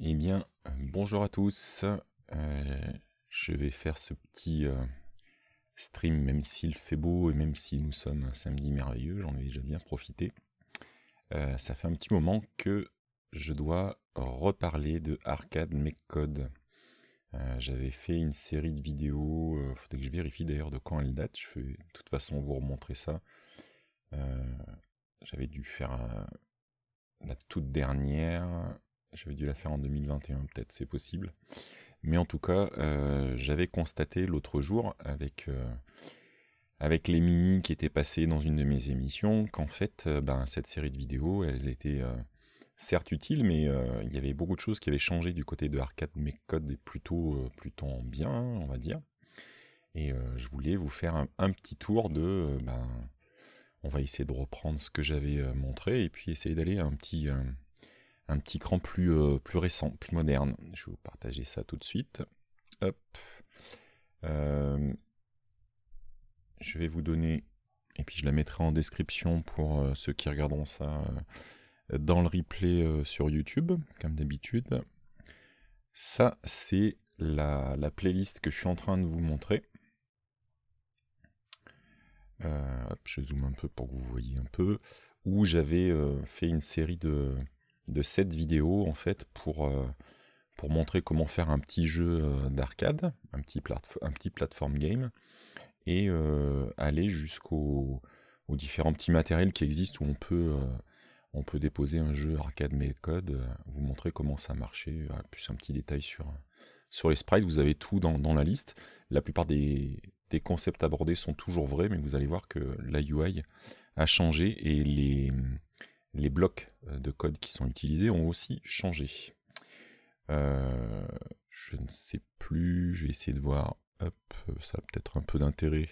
Eh bien, euh, bonjour à tous. Euh, je vais faire ce petit euh, stream, même s'il fait beau et même si nous sommes un samedi merveilleux, j'en ai déjà bien profité. ça fait un petit moment que je dois reparler de Arcade Mechcode. J'avais fait une série de vidéos, il faudrait que je vérifie d'ailleurs de quand elle date, je vais de toute façon vous remontrer ça. J'avais dû faire la toute dernière, j'avais dû la faire en 2021, peut-être, c'est possible. Mais en tout cas, euh, j'avais constaté l'autre jour avec, euh, avec les mini qui étaient passés dans une de mes émissions qu'en fait, euh, ben, cette série de vidéos, elle était certes utiles, mais il y avait beaucoup de choses qui avaient changé du côté de Arcade Mécode et plutôt, plutôt bien, hein, on va dire. Et je voulais vous faire un, un petit tour de. ben, on va essayer de reprendre ce que j'avais montré et puis essayer d'aller un petit un petit cran plus, euh, plus récent, plus moderne. Je vais vous partager ça tout de suite. Euh, je vais vous donner, et puis je la mettrai en description pour euh, ceux qui regarderont ça dans le replay sur YouTube, comme d'habitude. Ça, c'est la, playlist que je suis en train de vous montrer. je zoome un peu pour que vous voyez un peu. Où j'avais fait une série de, de cette vidéo en fait pour, euh, pour montrer comment faire un petit jeu euh, d'arcade, un, petit un petit platform game, et euh, aller jusqu'au différents petits matériels qui existent où on peut, on peut déposer un jeu arcade made code, vous montrer comment ça marchait, plus un petit détail sur, sur les sprites, vous avez tout dans, la liste. La plupart des, des, concepts abordés sont toujours vrais, mais vous allez voir que la UI a changé et les, les blocs euh, de code qui sont utilisés ont aussi changé. Euh, je ne sais plus, je vais essayer de voir. ça a peut-être un peu d'intérêt.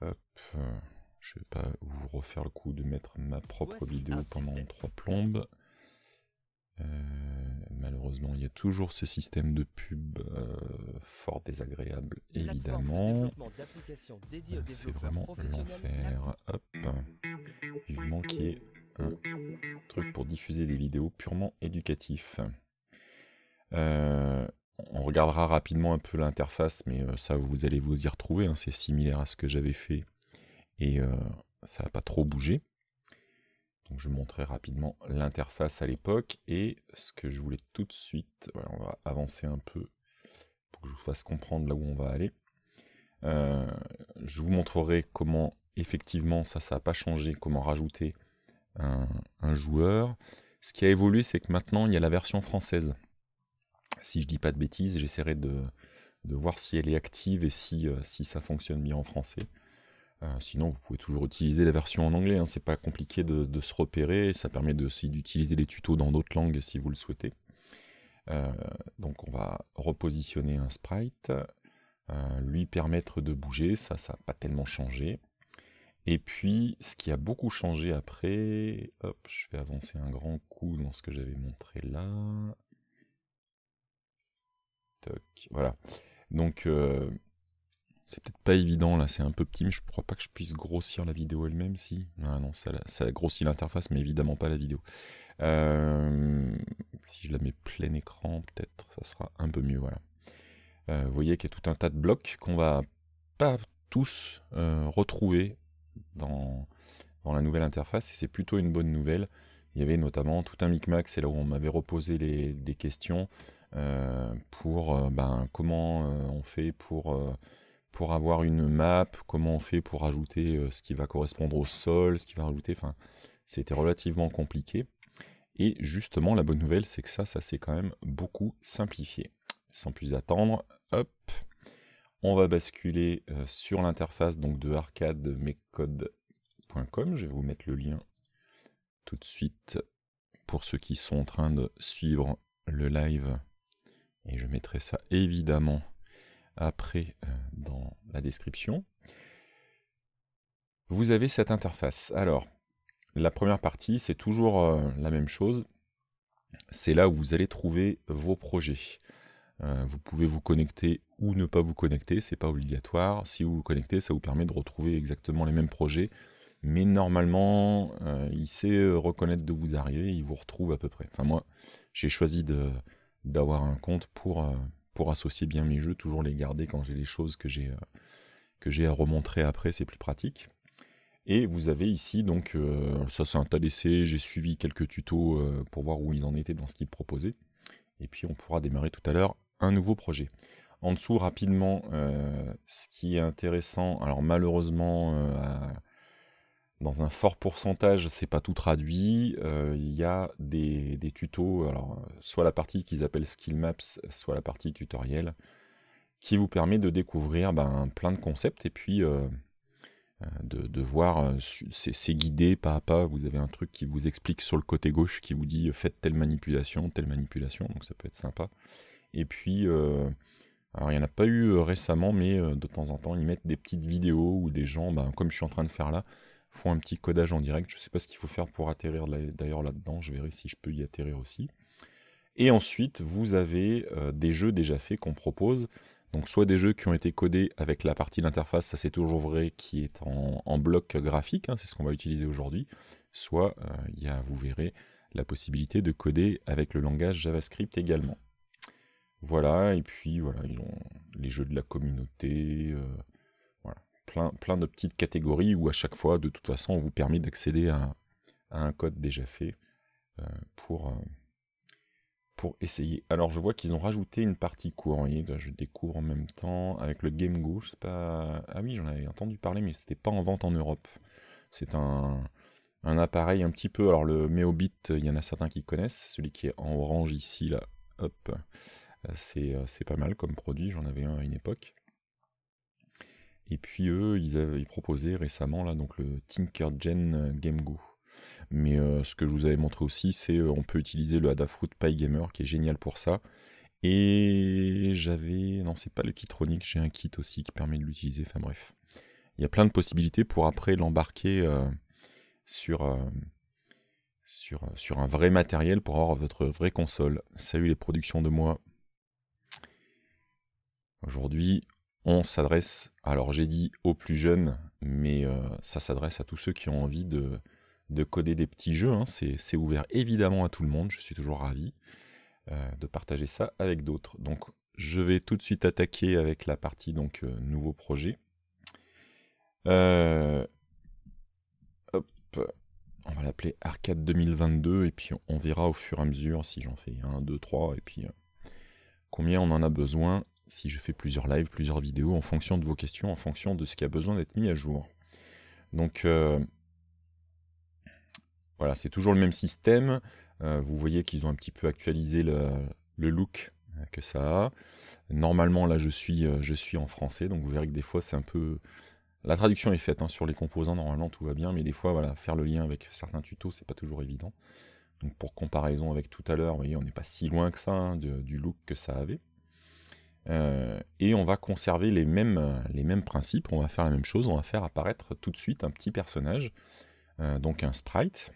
Hop, euh, je vais pas vous refaire le coup de mettre ma propre vidéo pendant trois plombes. malheureusement, il y a toujours ce système de pub fort désagréable, évidemment. C'est vraiment l'enfer. Hop, truc pour diffuser des vidéos purement éducatifs. Euh, on regardera rapidement un peu l'interface, mais euh, ça vous allez vous y retrouver. Hein. c'est similaire à ce que j'avais fait et euh, ça n'a pas trop bougé. Donc je montrerai rapidement l'interface à l'époque et ce que je voulais tout de suite. on va avancer un peu pour que je vous fasse comprendre là où on va aller. je vous montrerai comment effectivement ça, ça n'a pas changé, comment rajouter un, joueur. Ce qui a évolué, c'est que maintenant, il y a la version française. Si je dis pas de bêtises, j'essaierai de, voir si elle est active et si, euh, ça fonctionne bien en français. Euh, sinon, vous pouvez toujours utiliser la version en anglais, hein. c'est pas compliqué de, se repérer, ça permet aussi d'utiliser les tutos dans d'autres langues si vous le souhaitez. Euh, donc on va repositionner un sprite, lui permettre de bouger, ça ça n'a pas tellement changé. Et puis, ce qui a beaucoup changé après, hop, je vais avancer un grand coup dans ce que j'avais montré là. Toc, voilà. Donc, euh, c'est peut-être pas évident là, c'est un peu petit, mais je ne crois pas que je puisse grossir la vidéo elle-même, si. Ah non, ça, grossit l'interface, mais évidemment pas la vidéo. Euh, si je la mets plein écran, peut-être, ça sera un peu mieux, voilà. Euh, vous voyez qu'il y a tout un tas de blocs qu'on va pas tous retrouver dans, la nouvelle interface et c'est plutôt une bonne nouvelle. Il y avait notamment tout un micmac, c'est là où on m'avait reposé des questions euh, pour euh, ben, comment euh, on fait pour, pour avoir une map, comment on fait pour ajouter ce qui va correspondre au sol, ce qui va rajouter, enfin c'était relativement compliqué. Et justement la bonne nouvelle c'est que ça, ça s'est quand même beaucoup simplifié. Sans plus attendre, hop, on va basculer euh, sur l'interface donc de Arcademecode.com. Je vais vous mettre le lien tout de suite pour ceux qui sont en train de suivre le live. Et je mettrai ça évidemment après euh, dans la description. Vous avez cette interface. Alors, la première partie, c'est toujours euh, la même chose. C'est là où vous allez trouver vos projets. Euh, vous pouvez vous connecter ou ne pas vous connecter, c'est pas obligatoire. Si vous vous connectez, ça vous permet de retrouver exactement les mêmes projets. Mais normalement, euh, il sait euh, reconnaître de vous arriver, il vous retrouve à peu près. Enfin, moi, j'ai choisi d'avoir un compte pour, pour associer bien mes jeux, toujours les garder quand j'ai des choses que j'ai que à remontrer après, c'est plus pratique. Et vous avez ici, donc, ça c'est un tas d'essais, j'ai suivi quelques tutos pour voir où ils en étaient dans ce qu'ils proposaient. Et puis on pourra démarrer tout à l'heure un nouveau projet. En dessous, rapidement, euh, ce qui est intéressant, alors malheureusement, euh, dans un fort pourcentage, c'est pas tout traduit. Euh, il y a des, tutos, alors soit la partie qu'ils appellent Skill Maps, soit la partie tutoriel, qui vous permet de découvrir ben, plein de concepts et puis de, de, voir, c'est guidé pas à pas, vous avez un truc qui vous explique sur le côté gauche, qui vous dit faites telle manipulation, telle manipulation, donc ça peut être sympa. Et puis, euh, alors il n'y en a pas eu euh, récemment, mais euh, de temps en temps, ils mettent des petites vidéos où des gens, ben, comme je suis en train de faire là, font un petit codage en direct. Je ne sais pas ce qu'il faut faire pour atterrir d'ailleurs là-dedans, je verrai si je peux y atterrir aussi. Et ensuite, vous avez des jeux déjà faits qu'on propose. Donc soit des jeux qui ont été codés avec la partie d'interface, ça c'est toujours vrai, qui est en, bloc graphique, hein, c'est ce qu'on va utiliser aujourd'hui. Soit il y a, vous verrez, la possibilité de coder avec le langage JavaScript également. Voilà, et puis voilà, ils ont les jeux de la communauté, euh, voilà, plein, plein de petites catégories où à chaque fois, de toute façon, on vous permet d'accéder à, un code déjà fait euh, pour, euh, pour essayer. Alors je vois qu'ils ont rajouté une partie courrier, je découvre en même temps avec le Game gauche pas. Ah oui, j'en avais entendu parler, mais c'était pas en vente en Europe. C'est un, un appareil un petit peu. Alors le Meobit, il y en a certains qui connaissent, celui qui est en orange ici, là, hop. Euh, euh, c'est pas mal comme produit, j'en avais un à une époque. Et puis eux, ils, avaient, ils proposaient récemment là, donc le Tinkergen euh, GameGo. Mais ce que je vous avais montré aussi, c'est on peut utiliser le Adafruit PyGamer qui est génial pour ça. Et j'avais. Non, c'est pas le Kitronic, j'ai un kit aussi qui permet de l'utiliser. Enfin bref. Il y a plein de possibilités pour après l'embarquer sur, sur, sur un vrai matériel pour avoir votre vraie console. Salut les productions de moi. Aujourd'hui, on s'adresse, alors j'ai dit aux plus jeunes, mais euh, ça s'adresse à tous ceux qui ont envie de, coder des petits jeux. Hein. C'est ouvert évidemment à tout le monde, je suis toujours ravi euh, de partager ça avec d'autres. Donc je vais tout de suite attaquer avec la partie donc euh, nouveau projet. on va l'appeler Arcade 2022 et puis on verra au fur et à mesure si j'en fais un, deux, trois. et puis combien on en a besoin si je fais plusieurs lives, plusieurs vidéos, en fonction de vos questions, en fonction de ce qui a besoin d'être mis à jour. Donc euh, voilà, c'est toujours le même système. Euh, vous voyez qu'ils ont un petit peu actualisé le, look euh, que ça a. Normalement, là, je suis, je suis en français, donc vous verrez que des fois, c'est un peu... La traduction est faite hein, sur les composants, normalement tout va bien, mais des fois, voilà, faire le lien avec certains tutos, c'est pas toujours évident. Donc pour comparaison avec tout à l'heure, vous voyez, on n'est pas si loin que ça hein, du look que ça avait. Euh, et on va conserver les mêmes, euh, les mêmes principes, on va faire la même chose, on va faire apparaître tout de suite un petit personnage, euh, donc un sprite.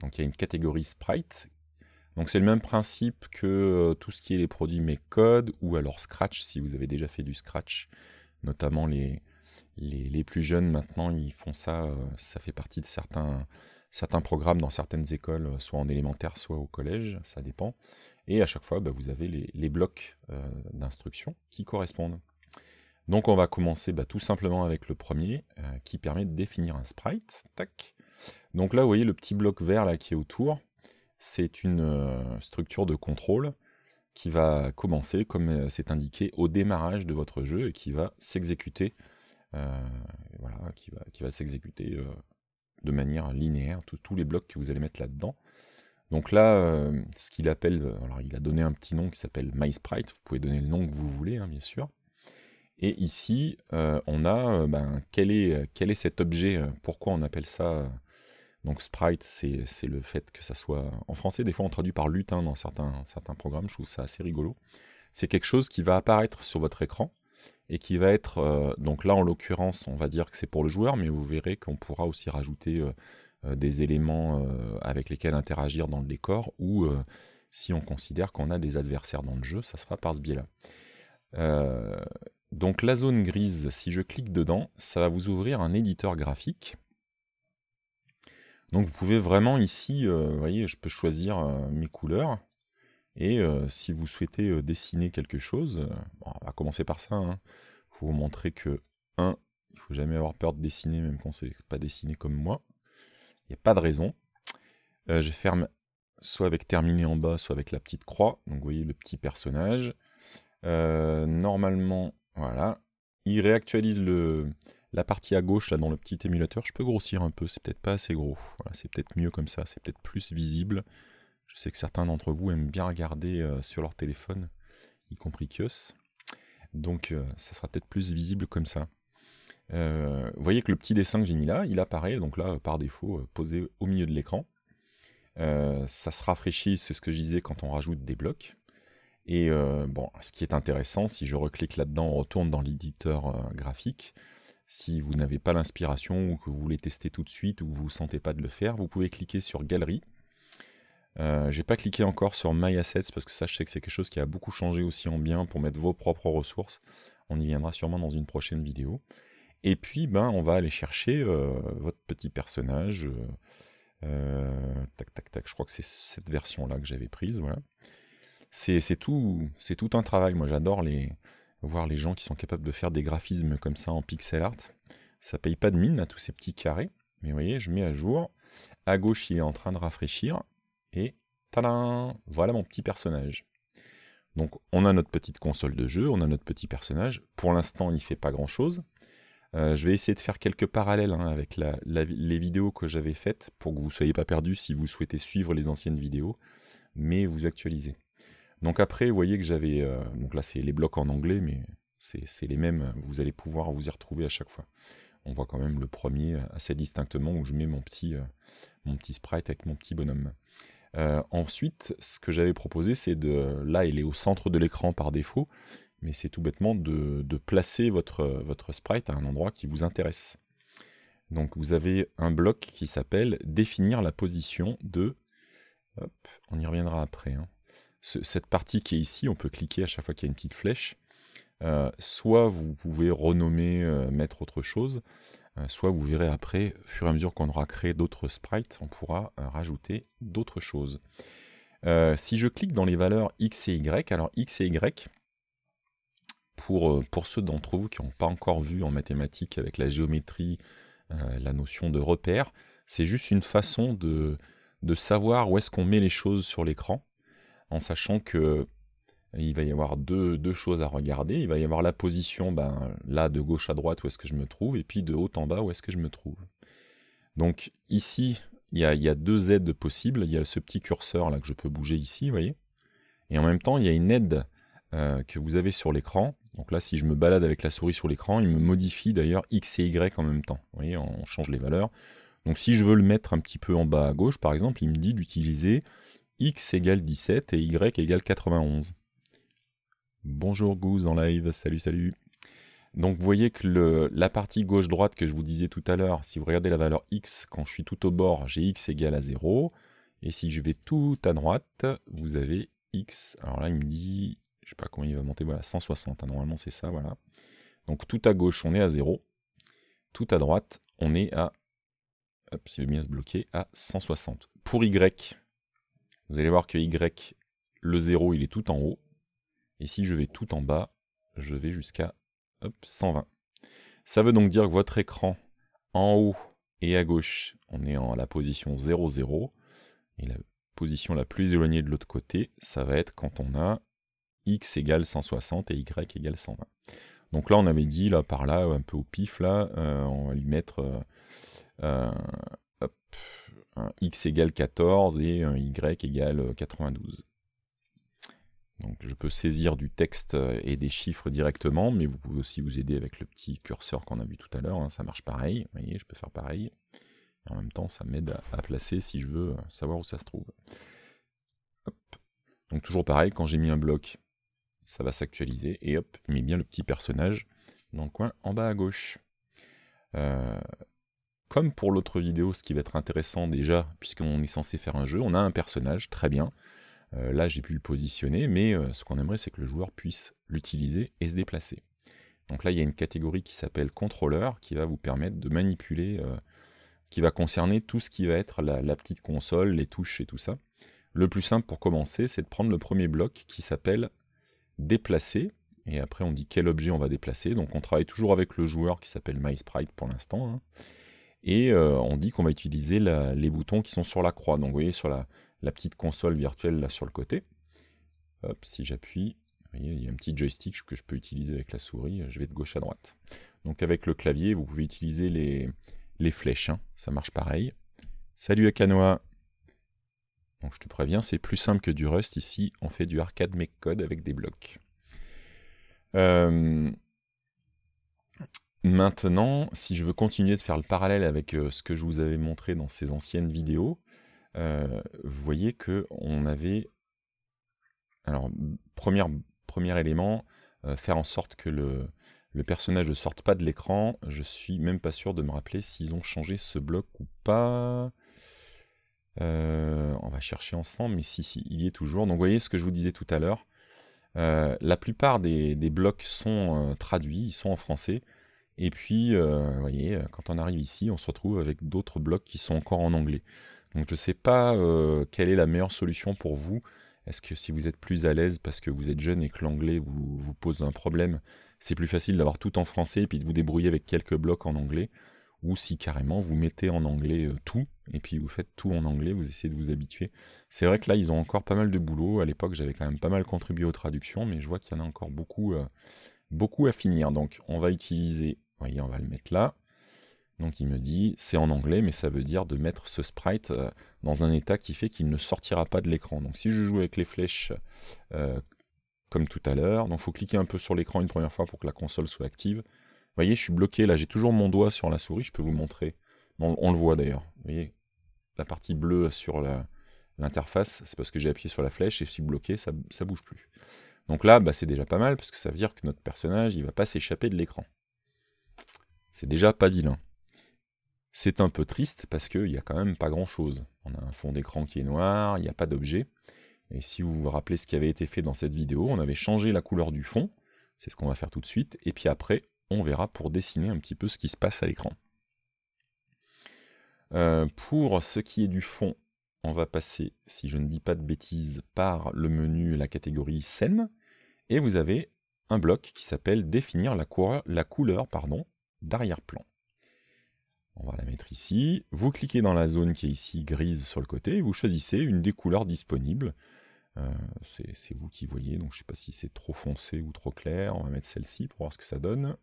Donc il y a une catégorie sprite. Donc c'est le même principe que tout ce qui est les produits mais code ou alors Scratch, si vous avez déjà fait du Scratch, notamment les, les, plus jeunes maintenant, ils font ça, ça fait partie de certains certains programmes dans certaines écoles, euh, soit en élémentaire, soit au collège, ça dépend. Et à chaque fois, bah, vous avez les, blocs euh, d'instruction qui correspondent. Donc on va commencer bah, tout simplement avec le premier, euh, qui permet de définir un sprite. Tac. Donc là, vous voyez le petit bloc vert là, qui est autour, c'est une structure de contrôle qui va commencer, comme c'est indiqué, au démarrage de votre jeu et qui va s'exécuter. voilà, qui va, qui va s'exécuter de manière linéaire tous les blocs que vous allez mettre là-dedans. Donc là, euh, ce qu'il appelle, euh, alors il a donné un petit nom qui s'appelle MySprite, vous pouvez donner le nom que vous voulez, hein, bien sûr. Et ici, euh, on a ben, quel, est, quel est cet objet, pourquoi on appelle ça donc sprite, c'est le fait que ça soit... En français, des fois, on traduit par lutin dans certains, certains programmes, je trouve ça assez rigolo. C'est quelque chose qui va apparaître sur votre écran, et qui va être, euh, donc là en l'occurrence, on va dire que c'est pour le joueur, mais vous verrez qu'on pourra aussi rajouter euh, euh, des éléments avec lesquels interagir dans le décor, ou si on considère qu'on a des adversaires dans le jeu, ça sera par ce biais-là. donc la zone grise, si je clique dedans, ça va vous ouvrir un éditeur graphique. Donc vous pouvez vraiment ici, vous voyez, je peux choisir mes couleurs. Et si vous souhaitez dessiner quelque chose, commencer par ça. Hein. Faut vous montrer que 1. Il faut jamais avoir peur de dessiner, même quand c'est pas dessiné comme moi. Il n'y a pas de raison. Euh, je ferme soit avec terminé en bas, soit avec la petite croix. Donc vous voyez le petit personnage. Euh, normalement, voilà. Il réactualise le, la partie à gauche là dans le petit émulateur. Je peux grossir un peu, c'est peut-être pas assez gros. Voilà, c'est peut-être mieux comme ça, c'est peut-être plus visible. Je sais que certains d'entre vous aiment bien regarder euh, sur leur téléphone, y compris Kios. Donc euh, ça sera peut-être plus visible comme ça. Euh, vous voyez que le petit dessin que j'ai mis là, il apparaît donc là par défaut euh, posé au milieu de l'écran. ça se rafraîchit, c'est ce que je disais quand on rajoute des blocs. Et bon, ce qui est intéressant, si je reclique là-dedans, on retourne dans l'éditeur graphique. Si vous n'avez pas l'inspiration ou que vous voulez tester tout de suite ou que vous ne vous sentez pas de le faire, vous pouvez cliquer sur Galerie je euh, j'ai pas cliqué encore sur My Assets parce que ça, je sais que c'est quelque chose qui a beaucoup changé aussi en bien pour mettre vos propres ressources. On y viendra sûrement dans une prochaine vidéo. Et puis, ben, on va aller chercher euh, votre petit personnage. Euh, tac, tac, tac. Je crois que c'est cette version-là que j'avais prise. C'est tout, tout un travail. Moi, j'adore les voir les gens qui sont capables de faire des graphismes comme ça en pixel art. Ça paye pas de mine à tous ces petits carrés. Mais vous voyez, je mets à jour. À gauche, il est en train de rafraîchir. Et Voilà mon petit personnage. Donc on a notre petite console de jeu, on a notre petit personnage. Pour l'instant, il ne fait pas grand-chose. Euh, je vais essayer de faire quelques parallèles hein, avec les vidéos que j'avais faites pour que vous ne soyez pas perdus si vous souhaitez suivre les anciennes vidéos, mais vous actualiser. Donc après, vous voyez que j'avais... Euh, donc là, c'est les blocs en anglais, mais c'est les mêmes. Vous allez pouvoir vous y retrouver à chaque fois. On voit quand même le premier euh, assez distinctement où je mets mon petit, mon petit sprite avec mon petit bonhomme. Euh, ensuite, ce que j'avais proposé, c'est de... Là, elle est au centre de l'écran par défaut, mais c'est tout bêtement de, placer votre, sprite à un endroit qui vous intéresse. Donc vous avez un bloc qui s'appelle définir la position de... Hop, on y reviendra après. Hein. cette partie qui est ici, on peut cliquer à chaque fois qu'il y a une petite flèche. Euh, soit vous pouvez renommer, euh, mettre autre chose, euh, soit vous verrez après, au fur et à mesure qu'on aura créé d'autres sprites, on pourra euh, rajouter d'autres choses. Euh, si je clique dans les valeurs X et Y, alors X et Y, pour, pour ceux d'entre vous qui n'ont pas encore vu en mathématiques avec la géométrie la notion de repère, c'est juste une façon de, de savoir où est-ce qu'on met les choses sur l'écran, en sachant que il va y avoir deux, choses à regarder. Il va y avoir la position, ben, là, de gauche à droite, où est-ce que je me trouve, et puis de haut en bas, où est-ce que je me trouve. Donc ici, il y, a, deux aides possibles. Il y a ce petit curseur là que je peux bouger ici, vous voyez. Et en même temps, il y a une aide euh, que vous avez sur l'écran. Donc là, si je me balade avec la souris sur l'écran, il me modifie d'ailleurs X et Y en même temps. Vous voyez, on change les valeurs. Donc si je veux le mettre un petit peu en bas à gauche, par exemple, il me dit d'utiliser X égale 17 et Y égale 91. Bonjour Goose en live, salut salut. Donc vous voyez que la partie gauche-droite que je vous disais tout à l'heure, si vous regardez la valeur x, quand je suis tout au bord, j'ai x égale à 0. Et si je vais tout à droite, vous avez x. Alors là, il me dit, je ne sais pas comment il va monter, voilà, 160. Hein, normalement, c'est ça, voilà. Donc tout à gauche, on est à 0. Tout à droite, on est à, hop, s'il veut bien se bloquer, à 160. Pour y, vous allez voir que y, le 0, il est tout en haut. Et si je vais tout en bas, je vais jusqu'à 120. Ça veut donc dire que votre écran en haut et à gauche, on est en la position 0,0. Et la position la plus éloignée de l'autre côté, ça va être quand on a x égale 160 et y égale 120. Donc là, on avait dit, là, par là, un peu au pif, là, euh, on va lui mettre euh, euh, un x égale 14 et un y égale 92. Donc je peux saisir du texte euh, et des chiffres directement, mais vous pouvez aussi vous aider avec le petit curseur qu'on a vu tout à l'heure, hein, ça marche pareil, vous voyez, je peux faire pareil. en même temps, ça m'aide à, placer si je veux euh, savoir où ça se trouve. Donc toujours pareil, quand j'ai mis un bloc, ça va s'actualiser, et hop, il met bien le petit personnage dans le coin en bas à gauche. Euh, comme pour l'autre vidéo, ce qui va être intéressant déjà, puisqu'on est censé faire un jeu, on a un personnage, très bien. Euh, là, j'ai pu le positionner, mais euh, ce qu'on aimerait, c'est que le joueur puisse l'utiliser et se déplacer. Donc là, il y a une catégorie qui s'appelle contrôleur qui va vous permettre de manipuler, euh, qui va concerner tout ce qui va être la, petite console, les touches et tout ça. Le plus simple pour commencer, c'est de prendre le premier bloc qui s'appelle déplacer. Et après, on dit quel objet on va déplacer. Donc on travaille toujours avec le joueur qui s'appelle MySprite pour l'instant. Hein. Et on dit qu'on va utiliser les boutons qui sont sur la croix. Donc vous voyez, sur la, la petite console virtuelle là sur le côté. Hop, si j'appuie, il y a un petit joystick que je peux utiliser avec la souris, je vais de gauche à droite. Donc avec le clavier, vous pouvez utiliser les, les flèches, hein. ça marche pareil. Salut à Donc je te préviens, c'est plus simple que du Rust, ici on fait du arcade make code avec des blocs. Euh, maintenant, si je veux continuer de faire le parallèle avec euh, ce que je vous avais montré dans ces anciennes vidéos, euh, vous voyez que on avait alors premier élément euh, faire en sorte que le, le personnage ne sorte pas de l'écran je suis même pas sûr de me rappeler s'ils ont changé ce bloc ou pas euh, on va chercher ensemble mais si, il y est toujours donc vous voyez ce que je vous disais tout à l'heure la plupart des, blocs sont traduits ils sont en français et puis, vous voyez, quand on arrive ici, on se retrouve avec d'autres blocs qui sont encore en anglais. Donc je ne sais pas euh, quelle est la meilleure solution pour vous. Est-ce que si vous êtes plus à l'aise parce que vous êtes jeune et que l'anglais vous, pose un problème, c'est plus facile d'avoir tout en français et puis de vous débrouiller avec quelques blocs en anglais Ou si carrément vous mettez en anglais euh, tout et puis vous faites tout en anglais, vous essayez de vous habituer. C'est vrai que là, ils ont encore pas mal de boulot. À l'époque, j'avais quand même pas mal contribué aux traductions, mais je vois qu'il y en a encore beaucoup, euh, beaucoup à finir. Donc on va utiliser, voyez, on va le mettre là. Donc il me dit, c'est en anglais, mais ça veut dire de mettre ce sprite euh, dans un état qui fait qu'il ne sortira pas de l'écran. Donc si je joue avec les flèches euh, comme tout à l'heure, donc faut cliquer un peu sur l'écran une première fois pour que la console soit active. Vous voyez, je suis bloqué là, j'ai toujours mon doigt sur la souris, je peux vous montrer. On, le voit d'ailleurs, vous voyez, la partie bleue sur l'interface, c'est parce que j'ai appuyé sur la flèche et je suis bloqué, ça ne bouge plus. Donc là, bah, c'est déjà pas mal, parce que ça veut dire que notre personnage, il va pas s'échapper de l'écran. C'est déjà pas vilain. C'est un peu triste parce qu'il n'y a quand même pas grand chose. On a un fond d'écran qui est noir, il n'y a pas d'objet. Et si vous vous rappelez ce qui avait été fait dans cette vidéo, on avait changé la couleur du fond, c'est ce qu'on va faire tout de suite, et puis après, on verra pour dessiner un petit peu ce qui se passe à l'écran. Euh, pour ce qui est du fond, on va passer, si je ne dis pas de bêtises, par le menu la catégorie scène, et vous avez un bloc qui s'appelle définir la, la couleur d'arrière-plan. On va la mettre ici. Vous cliquez dans la zone qui est ici grise sur le côté, vous choisissez une des couleurs disponibles. Euh, c'est vous qui voyez, donc je ne sais pas si c'est trop foncé ou trop clair. On va mettre celle-ci pour voir ce que ça donne.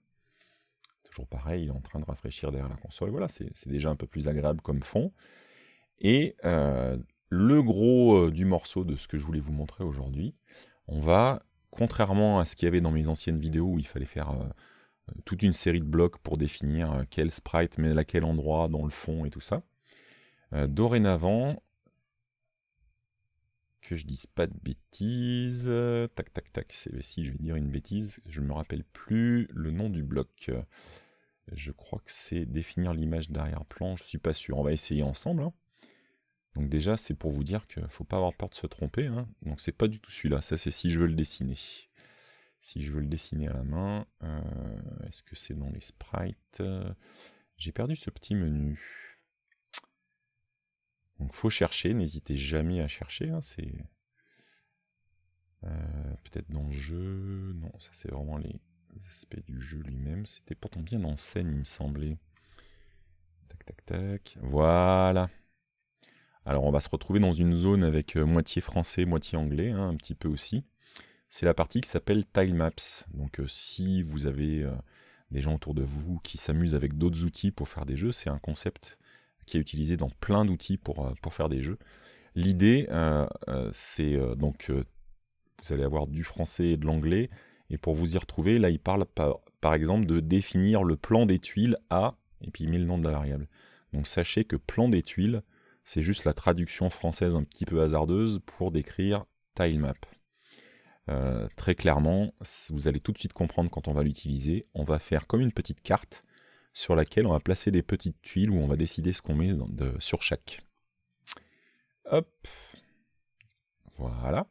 Toujours pareil, il est en train de rafraîchir derrière la console. Voilà, c'est déjà un peu plus agréable comme fond. Et euh, le gros euh, du morceau de ce que je voulais vous montrer aujourd'hui, on va, contrairement à ce qu'il y avait dans mes anciennes vidéos où il fallait faire toute une série de blocs pour définir euh, quel sprite mais à quel endroit, dans le fond et tout ça. Euh, dorénavant, que je dise pas de bêtises, tac tac tac, c'est si je vais dire une bêtise, je ne me rappelle plus le nom du bloc. Je crois que c'est définir l'image d'arrière-plan, je suis pas sûr. On va essayer ensemble. Hein. Donc déjà, c'est pour vous dire qu'il ne faut pas avoir peur de se tromper. Hein. Donc c'est pas du tout celui-là, ça c'est si je veux le dessiner. Si je veux le dessiner à la main, euh, est-ce que c'est dans les sprites J'ai perdu ce petit menu. Donc faut chercher, n'hésitez jamais à chercher. Hein, euh, peut-être dans le jeu. Non, ça c'est vraiment les aspects du jeu lui-même. C'était pourtant bien en scène, il me semblait. Tac, tac, tac. Voilà. Alors on va se retrouver dans une zone avec euh, moitié français, moitié anglais, hein, un petit peu aussi c'est la partie qui s'appelle Tile Maps. Donc euh, si vous avez euh, des gens autour de vous qui s'amusent avec d'autres outils pour faire des jeux, c'est un concept qui est utilisé dans plein d'outils pour, euh, pour faire des jeux. L'idée, c'est donc vous allez avoir du français et de l'anglais, et pour vous y retrouver, là il parle par, par exemple de définir le plan des tuiles à, et puis il met le nom de la variable. Donc sachez que plan des tuiles, c'est juste la traduction française un petit peu hasardeuse pour décrire tile map. Euh, très clairement, vous allez tout de suite comprendre quand on va l'utiliser. On va faire comme une petite carte sur laquelle on va placer des petites tuiles où on va décider ce qu'on met sur chaque. Hop. Voilà.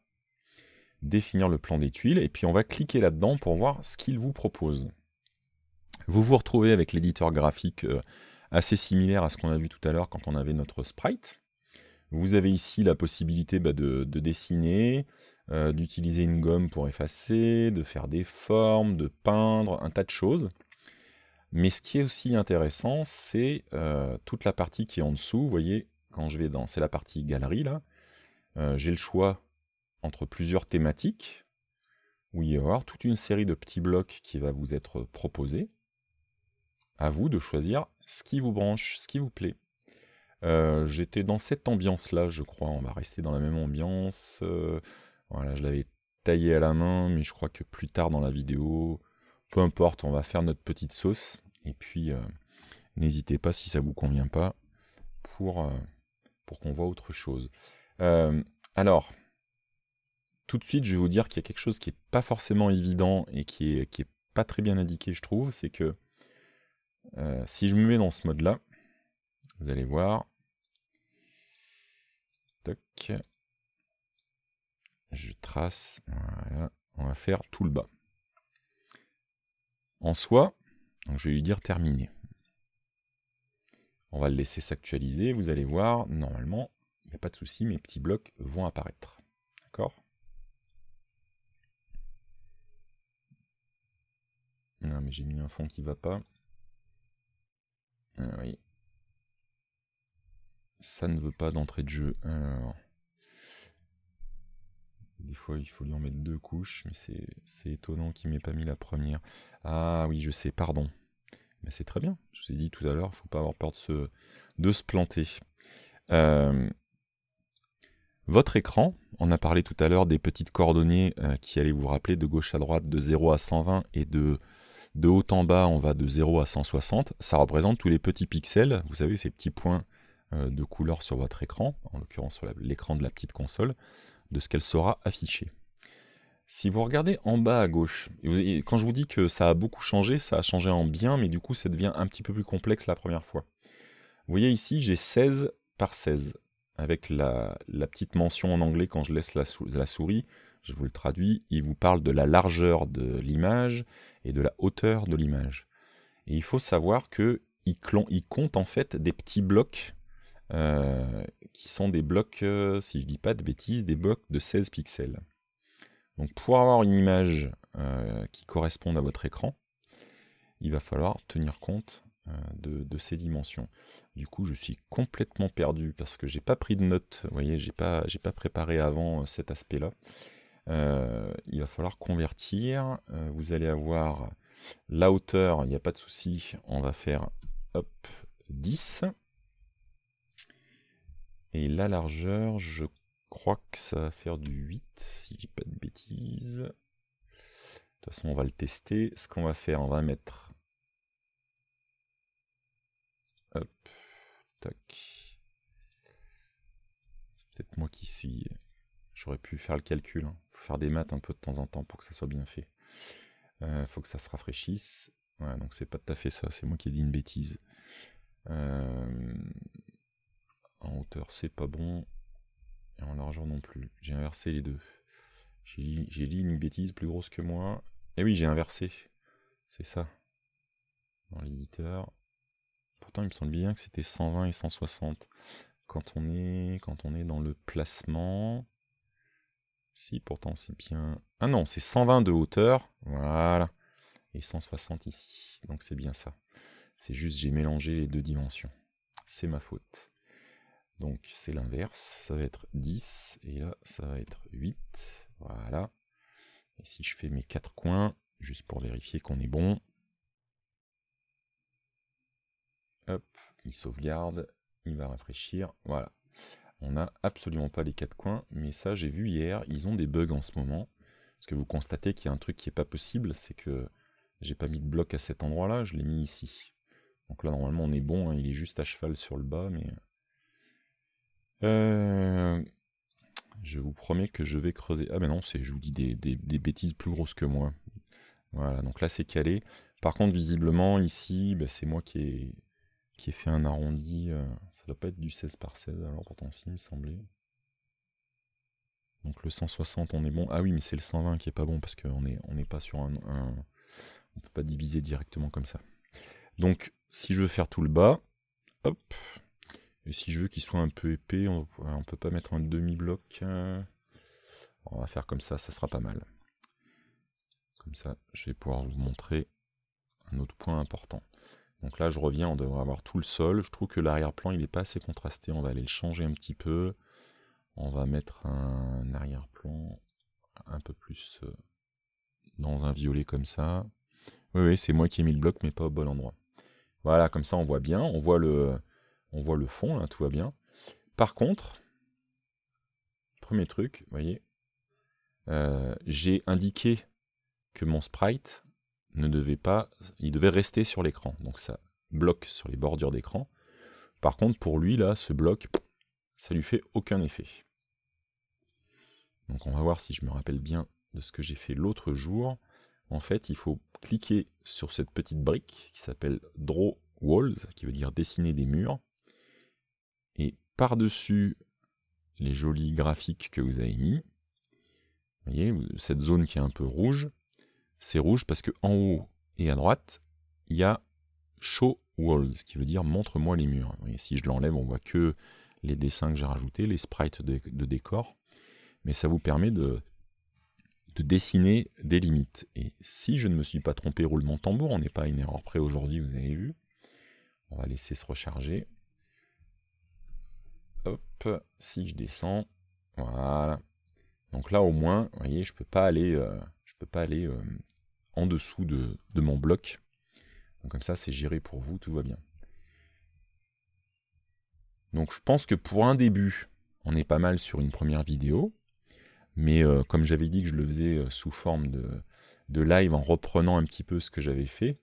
Définir le plan des tuiles et puis on va cliquer là-dedans pour voir ce qu'il vous propose. Vous vous retrouvez avec l'éditeur graphique euh, assez similaire à ce qu'on a vu tout à l'heure quand on avait notre sprite. Vous avez ici la possibilité bah, de, dessiner, euh, d'utiliser une gomme pour effacer, de faire des formes, de peindre, un tas de choses. Mais ce qui est aussi intéressant, c'est euh, toute la partie qui est en dessous. Vous voyez, quand je vais dans... C'est la partie galerie, là. Euh, j'ai le choix entre plusieurs thématiques, où il y avoir toute une série de petits blocs qui va vous être proposé. À vous de choisir ce qui vous branche, ce qui vous plaît. Euh, j'étais dans cette ambiance-là, je crois. On va rester dans la même ambiance. Euh, voilà, je l'avais taillé à la main, mais je crois que plus tard dans la vidéo, peu importe, on va faire notre petite sauce. Et puis, euh, n'hésitez pas si ça vous convient pas pour, qu'on voit autre chose. alors, tout de suite, je vais vous dire qu'il y a quelque chose qui n'est pas forcément évident et qui n'est pas très bien indiqué, je trouve. C'est que si je me mets dans ce mode-là, vous allez voir, je trace. On va faire tout le bas. En soi, donc je vais lui dire terminé. On va le laisser s'actualiser. Vous allez voir, normalement, il n'y a pas de souci, mes petits blocs vont apparaître. D'accord Non, mais j'ai mis un fond qui va pas. Ah oui ça ne veut pas d'entrée de jeu. des fois, il faut lui en mettre deux couches, mais c'est étonnant qu'il m'ait pas mis la première. Ah oui, je sais, pardon. Mais c'est très bien. Je vous ai dit tout à l'heure, il faut pas avoir peur de se, de se planter. Euh, votre écran, on a parlé tout à l'heure des petites coordonnées euh, qui allaient vous rappeler de gauche à droite, de 0 à 120 et de, de haut en bas, on va de 0 à 160. Ça représente tous les petits pixels, vous savez, ces petits points euh, de couleur sur votre écran, en l'occurrence sur l'écran de la petite console, de ce qu'elle sera affichée. Si vous regardez en bas à gauche, quand je vous dis que ça a beaucoup changé, ça a changé en bien, mais du coup ça devient un petit peu plus complexe la première fois. Vous voyez ici, j'ai 16 par 16, avec la, petite mention en anglais quand je laisse la, souris, je vous le traduis, il vous parle de la largeur de l'image et de la hauteur de l'image. Et il faut savoir que il compte en fait des petits blocs euh, qui sont des blocs, euh, si je dis pas de bêtises, des blocs de 16 pixels. Donc pour avoir une image euh, qui corresponde à votre écran, il va falloir tenir compte de, ces dimensions. Du coup, je suis complètement perdu parce que j'ai pas pris de notes. Vous voyez, j'ai pas, j'ai pas préparé avant cet aspect-là. il va falloir convertir. vous allez avoir la hauteur, il n'y a pas de souci. On va faire hop, 10. Et la largeur, je crois que ça va faire du 8, si je dis pas de bêtises. De toute façon, on va le tester. Ce qu'on va faire, on va mettre... Hop, tac. C'est peut-être moi qui suis... J'aurais pu faire le calcul. Il hein. faut faire des maths un peu de temps en temps pour que ça soit bien fait. Il euh, faut que ça se rafraîchisse. Ouais, donc c'est pas tout à fait ça, c'est moi qui ai dit une bêtise. Euh... En hauteur, c'est pas bon. Et en largeur non plus. J'ai inversé les deux. J'ai lu une bêtise plus grosse que moi. Et eh oui, j'ai inversé. C'est ça. Dans l'éditeur. Pourtant, il me semble bien que c'était 120 et 160. Quand on est, quand on est dans le placement. Si, pourtant, c'est bien. Ah non, c'est 120 de hauteur. Voilà. Et 160 ici. Donc c'est bien ça. C'est juste j'ai mélangé les deux dimensions. C'est ma faute. Donc c'est l'inverse, ça va être 10, et là ça va être 8, voilà. Et si je fais mes quatre coins, juste pour vérifier qu'on est bon. Hop, il sauvegarde, il va rafraîchir, voilà. On n'a absolument pas les quatre coins, mais ça j'ai vu hier, ils ont des bugs en ce moment. Parce que vous constatez qu'il y a un truc qui n'est pas possible, c'est que j'ai pas mis de bloc à cet endroit là, je l'ai mis ici. Donc là normalement on est bon, hein. il est juste à cheval sur le bas, mais euh, je vous promets que je vais creuser. Ah ben non, je vous dis des, bêtises plus grosses que moi. Voilà, donc là c'est calé. Par contre, visiblement, ici, bah, c'est moi qui ai, qui fait un arrondi. Euh, ça doit pas être du 16 par 16, alors pourtant si, il me semblait. Donc le 160, on est bon. Ah oui, mais c'est le 120 qui est pas bon, parce qu'on est on n'est pas sur un, un... On peut pas diviser directement comme ça. Donc, si je veux faire tout le bas, hop, et si je veux qu'il soit un peu épais, on, ne peut pas mettre un demi-bloc. Euh. On va faire comme ça, ça sera pas mal. Comme ça, je vais pouvoir vous montrer un autre point important. Donc là, je reviens, on devrait avoir tout le sol. Je trouve que l'arrière-plan, il n'est pas assez contrasté. On va aller le changer un petit peu. On va mettre un arrière-plan un peu plus euh, dans un violet comme ça. Oui, oui, c'est moi qui ai mis le bloc, mais pas au bon endroit. Voilà, comme ça, on voit bien. On voit le, on voit le fond, tout va bien. Par contre, premier truc, vous voyez, euh, j'ai indiqué que mon sprite ne devait pas, il devait rester sur l'écran, donc ça bloque sur les bordures d'écran. Par contre, pour lui, là, ce bloc, ça lui fait aucun effet. Donc on va voir si je me rappelle bien de ce que j'ai fait l'autre jour. En fait, il faut cliquer sur cette petite brique qui s'appelle Draw Walls, qui veut dire dessiner des murs par-dessus les jolis graphiques que vous avez mis. Vous voyez, cette zone qui est un peu rouge, c'est rouge parce que en haut et à droite, il y a show walls, qui veut dire montre-moi les murs. Et si je l'enlève, on voit que les dessins que j'ai rajoutés, les sprites de, décor. Mais ça vous permet de, de, dessiner des limites. Et si je ne me suis pas trompé, roulement tambour, on n'est pas à une erreur près aujourd'hui, vous avez vu. On va laisser se recharger. Hop, si je descends, voilà. Donc là au moins, vous voyez, je peux pas aller, euh, je peux pas aller euh, en dessous de, mon bloc. Donc comme ça, c'est géré pour vous, tout va bien. Donc je pense que pour un début, on est pas mal sur une première vidéo. Mais euh, comme j'avais dit que je le faisais sous forme de, live en reprenant un petit peu ce que j'avais fait,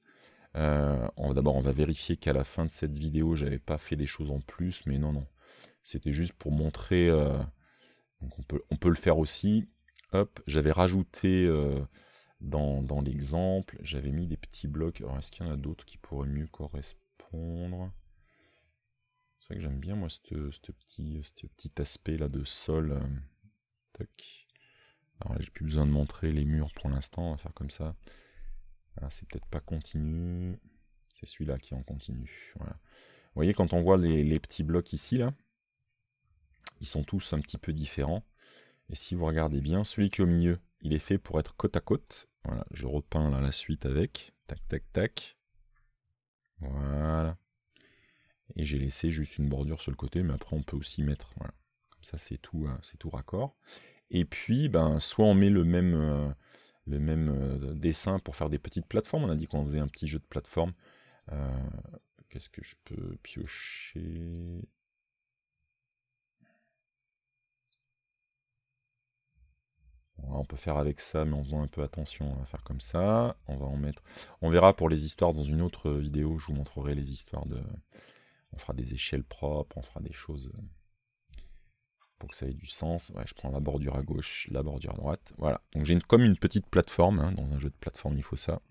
D'abord, on va vérifier qu'à la fin de cette vidéo, j'avais pas fait des choses en plus, mais non, non. C'était juste pour montrer. Euh, on peut, le faire aussi. Hop, j'avais rajouté euh, dans, l'exemple, j'avais mis des petits blocs. Alors est-ce qu'il y en a d'autres qui pourraient mieux correspondre C'est vrai que j'aime bien moi ce petit, aspect là de sol. Euh, Alors j'ai plus besoin de montrer les murs pour l'instant, on va faire comme ça. Ah, c'est peut-être pas continu. C'est celui-là qui est en continu. Vous voyez, quand on voit les, petits blocs ici, là, ils sont tous un petit peu différents. Et si vous regardez bien, celui qui est au milieu, il est fait pour être côte à côte. Voilà, je repeins la suite avec. Tac, tac, tac. Voilà. Et j'ai laissé juste une bordure sur le côté, mais après on peut aussi mettre. Voilà. ça c'est tout, euh, c'est tout raccord. Et puis, ben, soit on met le même, euh, le même euh, dessin pour faire des petites plateformes. On a dit qu'on faisait un petit jeu de plateforme. Qu'est-ce que je peux piocher on peut faire avec ça, mais en faisant un peu attention, on va faire comme ça. On va en mettre. On verra pour les histoires dans une autre vidéo, je vous montrerai les histoires de. On fera des échelles propres, on fera des choses pour que ça ait du sens. je prends la bordure à gauche, la bordure à droite. Voilà. Donc j'ai une, comme une petite plateforme. Hein, dans un jeu de plateforme, il faut ça.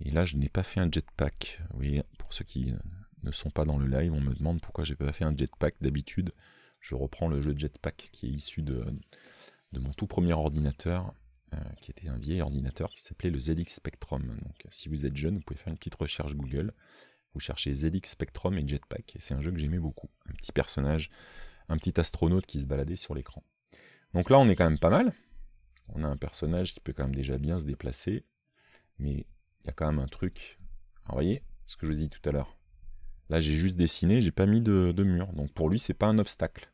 Et là, je n'ai pas fait un jetpack. Vous voyez, pour ceux qui euh, ne sont pas dans le live, on me demande pourquoi j'ai pas fait un jetpack. D'habitude, je reprends le jeu de jetpack qui est issu de de mon tout premier ordinateur, euh, qui était un vieil ordinateur qui s'appelait le ZX Spectrum. Donc euh, si vous êtes jeune, vous pouvez faire une petite recherche Google. Vous cherchez ZX Spectrum et Jetpack. Et c'est un jeu que j'aimais beaucoup. Un petit personnage, un petit astronaute qui se baladait sur l'écran. Donc là, on est quand même pas mal. On a un personnage qui peut quand même déjà bien se déplacer. Mais il y a quand même un truc. Alors, vous voyez ce que je vous ai dit tout à l'heure. Là, j'ai juste dessiné, j'ai pas mis de, de mur. Donc pour lui, c'est pas un obstacle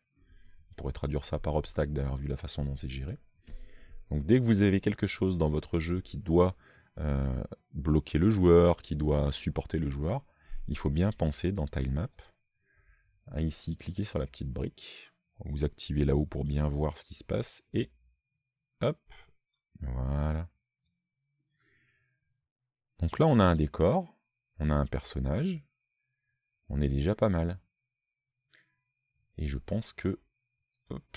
pourrait traduire ça par obstacle d'ailleurs vu la façon dont c'est géré. Donc dès que vous avez quelque chose dans votre jeu qui doit euh, bloquer le joueur, qui doit supporter le joueur, il faut bien penser dans Tilemap à ici cliquez sur la petite brique, vous activez là-haut pour bien voir ce qui se passe et hop, voilà. Donc là on a un décor, on a un personnage, on est déjà pas mal. Et je pense que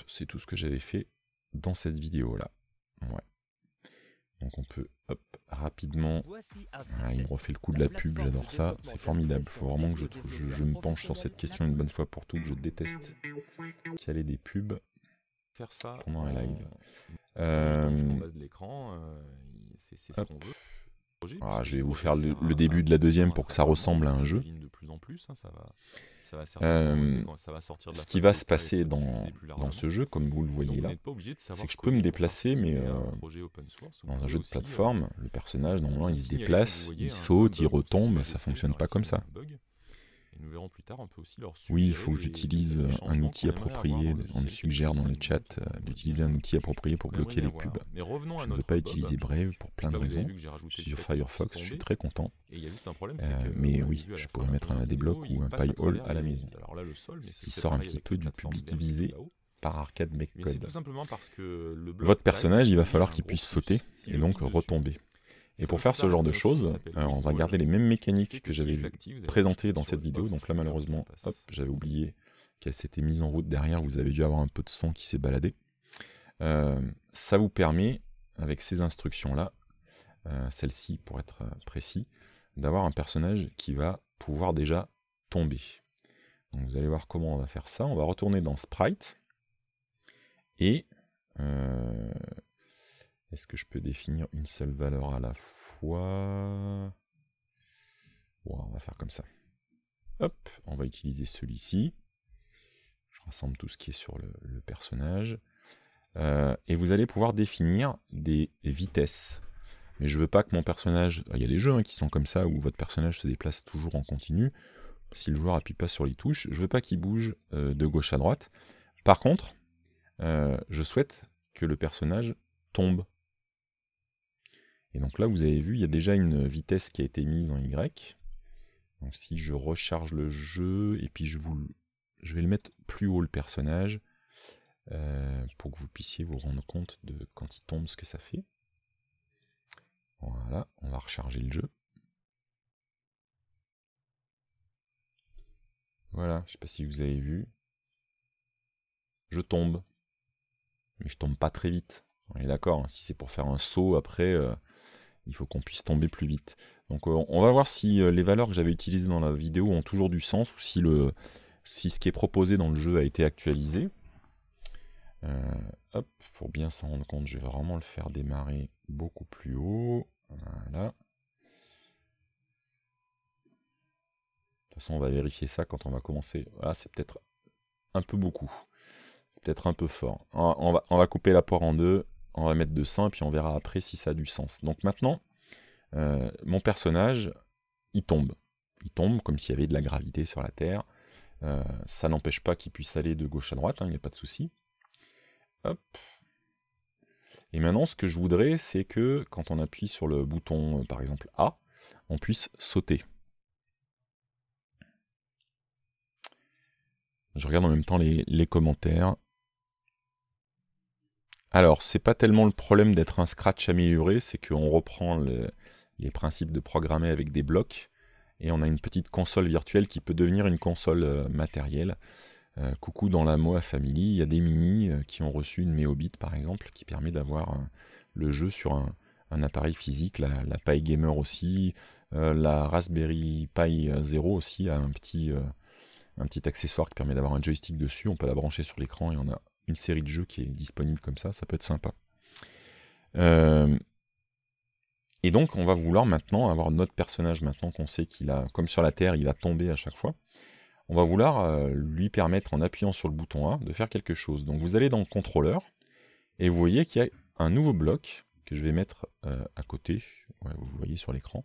c'est tout ce que j'avais fait dans cette vidéo là. Ouais. Donc on peut, hop, rapidement. Ah, il me refait le coup de la pub, j'adore ça, c'est formidable. il Faut vraiment que je, me penche sur cette question une bonne fois pour toutes. Je déteste qu'il y des pubs faire ça pendant un live. l'écran, euh, c'est ce qu'on veut. Ah, je vais vous faire le, début de la deuxième pour que ça ressemble à un jeu. ce qui va se passer dans, ce jeu, comme vous le voyez là, c'est que je peux me déplacer, mais euh, dans un jeu de euh, plateforme, le personnage, normalement, il se euh, déplace, il hein, saute, il retombe, ça fonctionne pas comme ça. Oui, il faut que j'utilise un outil approprié. On me suggère dans le chat euh, d'utiliser un outil approprié pour bloquer les pubs. je ne veux pas utiliser Brave pour plein de raisons. Sur Firefox, je suis très content. mais oui, je pourrais mettre un adblock ou un PyHole à la maison. Ce qui sort un petit peu du public visé par Arcade Make Votre personnage, il va falloir qu'il puisse sauter et donc retomber. Et pour faire ce genre de choses, euh, on va garder les mêmes mécaniques que j'avais présentées dans cette vidéo. Donc là, malheureusement, j'avais oublié qu'elle s'était mise en route derrière. Vous avez dû avoir un peu de sang qui s'est baladé. Euh, ça vous permet, avec ces instructions-là, euh, celle-ci pour être précis, d'avoir un personnage qui va pouvoir déjà tomber. vous allez voir comment on va faire ça. On va retourner dans Sprite. Et est-ce que je peux définir une seule valeur à la fois On va faire comme ça. Hop, on va utiliser celui-ci. Je rassemble tout ce qui est sur le, personnage. Euh, et vous allez pouvoir définir des vitesses. Mais je ne veux pas que mon personnage... Ah, il y a des jeux hein, qui sont comme ça, où votre personnage se déplace toujours en continu. Si le joueur n'appuie pas sur les touches, je veux pas qu'il bouge euh, de gauche à droite. Par contre, euh, je souhaite que le personnage tombe et donc là, vous avez vu, il y a déjà une vitesse qui a été mise en Y. Donc si je recharge le jeu, et puis je, vais le mettre plus haut le personnage, euh, pour que vous puissiez vous rendre compte de quand il tombe ce que ça fait. Voilà, on va recharger le jeu. Voilà, je ne sais pas si vous avez vu. Je tombe. Mais je tombe pas très vite. On est d'accord, hein, si c'est pour faire un saut après, euh, il faut qu'on puisse tomber plus vite. Donc euh, on va voir si euh, les valeurs que j'avais utilisées dans la vidéo ont toujours du sens ou si, le, si ce qui est proposé dans le jeu a été actualisé. hop, pour bien s'en rendre compte, je vais vraiment le faire démarrer beaucoup plus haut. Voilà. De toute façon, on va vérifier ça quand on va commencer. Ah, c'est peut-être un peu beaucoup. C'est peut-être un peu fort. On va, on va, couper la poire en deux on va mettre de ça, puis on verra après si ça a du sens. Donc maintenant, euh, mon personnage, il tombe. Il tombe comme s'il y avait de la gravité sur la Terre. Euh, ça n'empêche pas qu'il puisse aller de gauche à droite, hein, il n'y a pas de souci. Hop. Et maintenant, ce que je voudrais, c'est que quand on appuie sur le bouton, euh, par exemple A, on puisse sauter. Je regarde en même temps les commentaires. Alors, c'est pas tellement le problème d'être un scratch amélioré, c'est qu'on reprend les principes de programmer avec des blocs, et on a une petite console virtuelle qui peut devenir une console euh, matérielle. Euh, coucou dans la Moa Family, il y a des mini euh, qui ont reçu une Meobit par exemple, qui permet d'avoir le jeu sur un, appareil physique, la, Pi Gamer aussi, la Raspberry Pi Zero aussi a un petit, un petit accessoire qui permet d'avoir un joystick dessus, on peut la brancher sur l'écran et on a une série de jeux qui est disponible comme ça, ça peut être sympa. Euh, et donc on va vouloir maintenant avoir notre personnage, maintenant qu'on sait qu'il a, comme sur la Terre, il va tomber à chaque fois, on va vouloir euh, lui permettre en appuyant sur le bouton A de faire quelque chose. Donc vous allez dans le contrôleur, et vous voyez qu'il y a un nouveau bloc que je vais mettre euh, à côté, vous voyez sur l'écran,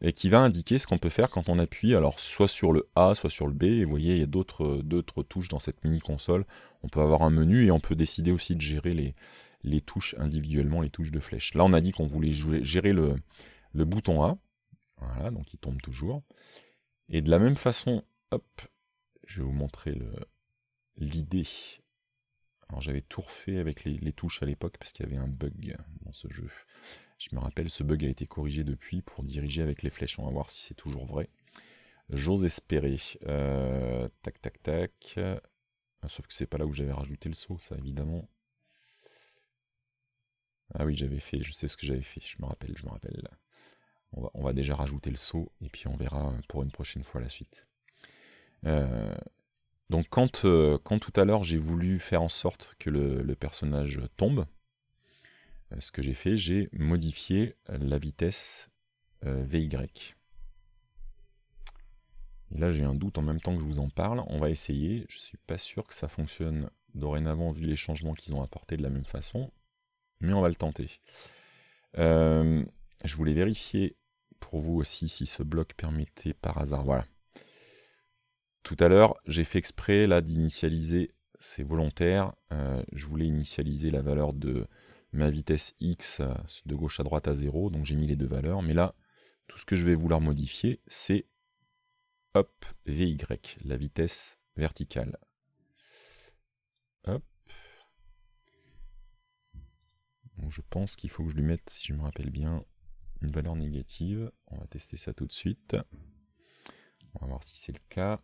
et qui va indiquer ce qu'on peut faire quand on appuie, alors soit sur le A, soit sur le B, et vous voyez, il y a d'autres euh, touches dans cette mini-console, on peut avoir un menu et on peut décider aussi de gérer les, les touches individuellement, les touches de flèche. Là, on a dit qu'on voulait gérer le, bouton A, voilà, donc il tombe toujours, et de la même façon, hop, je vais vous montrer l'idée. Alors j'avais tout refait avec les, les touches à l'époque parce qu'il y avait un bug dans ce jeu. Je me rappelle, ce bug a été corrigé depuis pour diriger avec les flèches. On va voir si c'est toujours vrai. J'ose espérer. Euh, tac, tac, tac. Ah, sauf que c'est pas là où j'avais rajouté le saut, ça, évidemment. Ah oui, j'avais fait, je sais ce que j'avais fait, je me rappelle, je me rappelle. On va, déjà rajouter le saut, et puis on verra euh, pour une prochaine fois la suite. Euh, donc quand, quand, tout à l'heure j'ai voulu faire en sorte que le personnage tombe, euh, ce que j'ai fait, j'ai modifié euh, la vitesse euh, VY. Et là, j'ai un doute en même temps que je vous en parle. On va essayer. Je ne suis pas sûr que ça fonctionne dorénavant vu les changements qu'ils ont apportés de la même façon. Mais on va le tenter. je voulais vérifier pour vous aussi si ce bloc permettait par hasard. Voilà. Tout à l'heure, j'ai fait exprès là d'initialiser, c'est volontaire. je voulais initialiser la valeur de ma vitesse x euh, de gauche à droite à 0, donc j'ai mis les deux valeurs, mais là, tout ce que je vais vouloir modifier, c'est vy, la vitesse verticale. je pense qu'il faut que je lui mette, si je me rappelle bien, une valeur négative. On va tester ça tout de suite. On va voir si c'est le cas.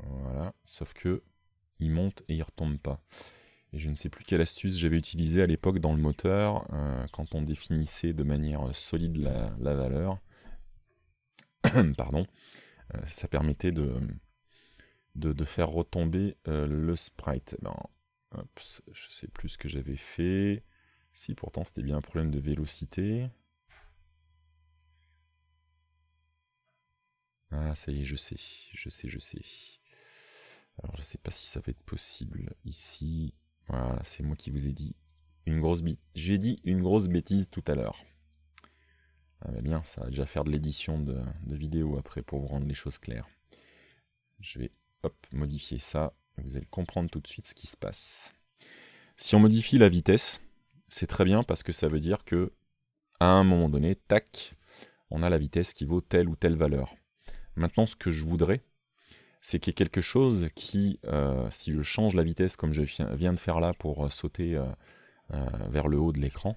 Voilà. Sauf que il monte et il retombe pas et je ne sais plus quelle astuce j'avais utilisée à l'époque dans le moteur euh, quand on définissait de manière euh, solide la, valeur. Pardon, euh, ça permettait de, de, faire retomber le sprite. Ben, ne je sais plus ce que j'avais fait. Si pourtant c'était bien un problème de vélocité. Ah ça y est, je sais, je sais, je sais. Alors je ne sais pas si ça va être possible ici. Voilà, c'est moi qui vous ai dit une grosse bêtise. J'ai dit une grosse bêtise tout à l'heure. Ah bien, ça va déjà faire de l'édition de, vidéos vidéo après pour vous rendre les choses claires. Je vais modifier ça. Vous allez comprendre tout de suite ce qui se passe. Si on modifie la vitesse, c'est très bien parce que ça veut dire que à un moment donné, tac, on a la vitesse qui vaut telle ou telle valeur. Maintenant, ce que je voudrais, c'est qu'il y a quelque chose qui, euh, si je change la vitesse comme je viens de faire là pour euh, sauter euh, vers le haut de l'écran,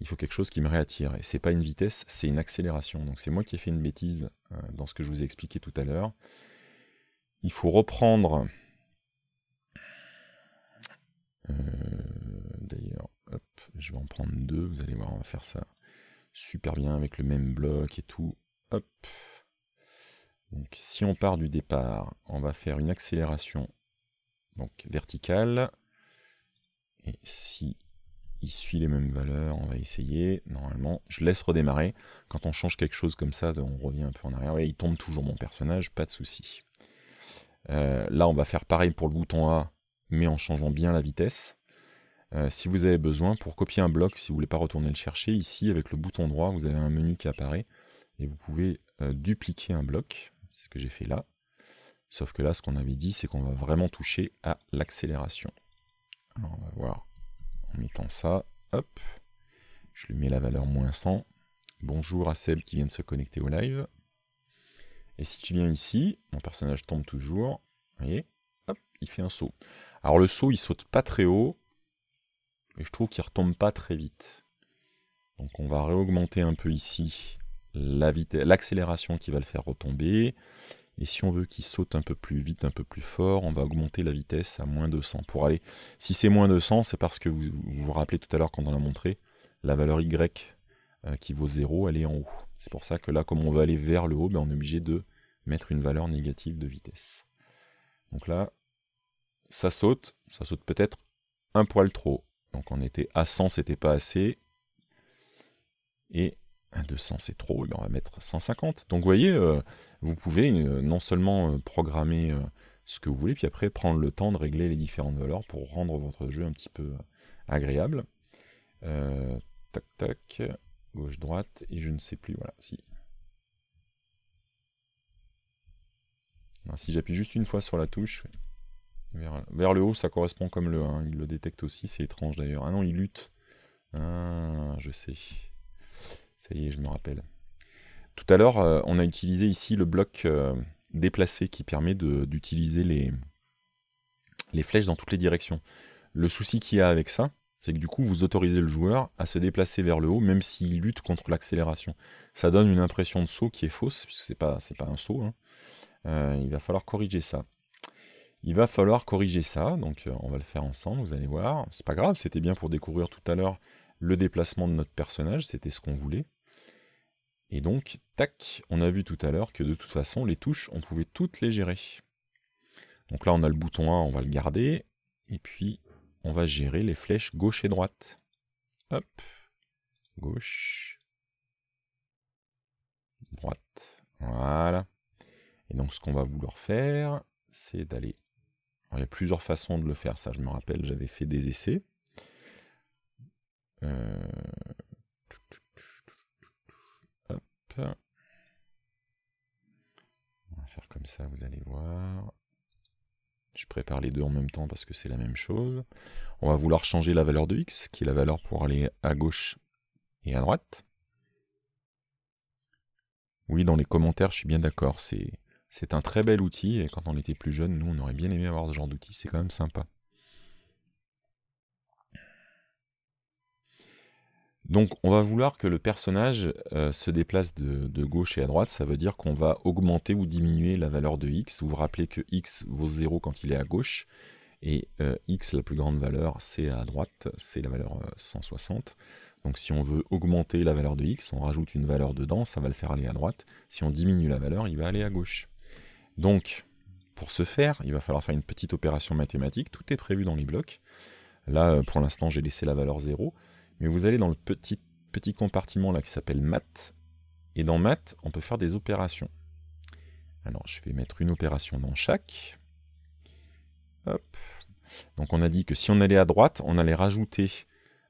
il faut quelque chose qui me réattire. Et c'est pas une vitesse, c'est une accélération. Donc c'est moi qui ai fait une bêtise dans ce que je vous ai expliqué tout à l'heure. Il faut reprendre. D'ailleurs, je vais en prendre deux. Vous allez voir, on va faire ça super bien avec le même bloc et tout. Hop. Donc, si on part du départ, on va faire une accélération donc verticale. Et si il suit les mêmes valeurs, on va essayer. Normalement, je laisse redémarrer. Quand on change quelque chose comme ça, on revient un peu en arrière. il tombe toujours mon personnage, pas de souci. Euh, là, on va faire pareil pour le bouton A, mais en changeant bien la vitesse. Euh, si vous avez besoin, pour copier un bloc, si vous voulez pas retourner le chercher, ici, avec le bouton droit, vous avez un menu qui apparaît, et vous pouvez euh, dupliquer un bloc que j'ai fait là. Sauf que là, ce qu'on avait dit, c'est qu'on va vraiment toucher à l'accélération. Alors on va voir en mettant ça, hop, je lui mets la valeur moins 100. Bonjour à Seb qui vient de se connecter au live. Et si tu viens ici, mon personnage tombe toujours, voyez, hop, il fait un saut. Alors le saut, il saute pas très haut, et je trouve qu'il retombe pas très vite. Donc on va réaugmenter un peu ici l'accélération qui va le faire retomber. Et si on veut qu'il saute un peu plus vite, un peu plus fort, on va augmenter la vitesse à moins de 100 pour aller. Si c'est moins de 100, c'est parce que vous, vous rappelez tout à l'heure quand on l'a montré, la valeur y euh, qui vaut 0, elle est en haut. C'est pour ça que là, comme on va aller vers le haut, ben, on est obligé de mettre une valeur négative de vitesse. Donc là, ça saute, ça saute peut-être un poil trop. Donc on était à 100, c'était pas assez. Et 200 c'est trop, on va mettre 150. Donc vous voyez, euh, vous pouvez euh, non seulement euh, programmer ce que vous voulez, puis après prendre le temps de régler les différentes valeurs pour rendre votre jeu un petit peu agréable. tac tac, gauche droite, et je ne sais plus, voilà, si. si j'appuie juste une fois sur la touche, vers, le haut ça correspond comme le 1, il le détecte aussi, c'est étrange d'ailleurs. Ah non, il lutte. Ah, je sais. Ça je me rappelle. Tout à l'heure, euh, on a utilisé ici le bloc euh, déplacé qui permet d'utiliser les, flèches dans toutes les directions. Le souci qu'il y a avec ça, c'est que du coup, vous autorisez le joueur à se déplacer vers le haut, même s'il lutte contre l'accélération. Ça donne une impression de saut qui est fausse, puisque c'est pas, pas un saut. Hein. Euh, il va falloir corriger ça. Il va falloir corriger ça, donc on va le faire ensemble, vous allez voir. C'est pas grave, c'était bien pour découvrir tout à l'heure le déplacement de notre personnage, c'était ce qu'on voulait. Et donc, tac, on a vu tout à l'heure que de toute façon, les touches, on pouvait toutes les gérer. Donc là, on a le bouton 1, on va le garder. Et puis, on va gérer les flèches gauche et droite. Hop, gauche, droite, voilà. Et donc ce qu'on va vouloir faire, c'est d'aller... il y a plusieurs façons de le faire, ça je me rappelle, j'avais fait des essais. Euh, on va faire comme ça, vous allez voir. Je prépare les deux en même temps parce que c'est la même chose. On va vouloir changer la valeur de x, qui est la valeur pour aller à gauche et à droite. Oui, dans les commentaires, je suis bien d'accord. C'est un très bel outil et quand on était plus jeune, nous, on aurait bien aimé avoir ce genre d'outil. C'est quand même sympa. Donc on va vouloir que le personnage euh, se déplace de, gauche et à droite, ça veut dire qu'on va augmenter ou diminuer la valeur de x. Vous vous rappelez que x vaut 0 quand il est à gauche, et euh, x, la plus grande valeur, c'est à droite, c'est la valeur 160. Euh, Donc si on veut augmenter la valeur de x, on rajoute une valeur dedans, ça va le faire aller à droite. Si on diminue la valeur, il va aller à gauche. Donc pour ce faire, il va falloir faire une petite opération mathématique, tout est prévu dans les blocs. Là, pour l'instant, j'ai laissé la valeur 0 mais vous allez dans le petit, petit compartiment là qui s'appelle math. et dans math, on peut faire des opérations. Alors, je vais mettre une opération dans chaque. Donc, on a dit que si on allait à droite, on allait rajouter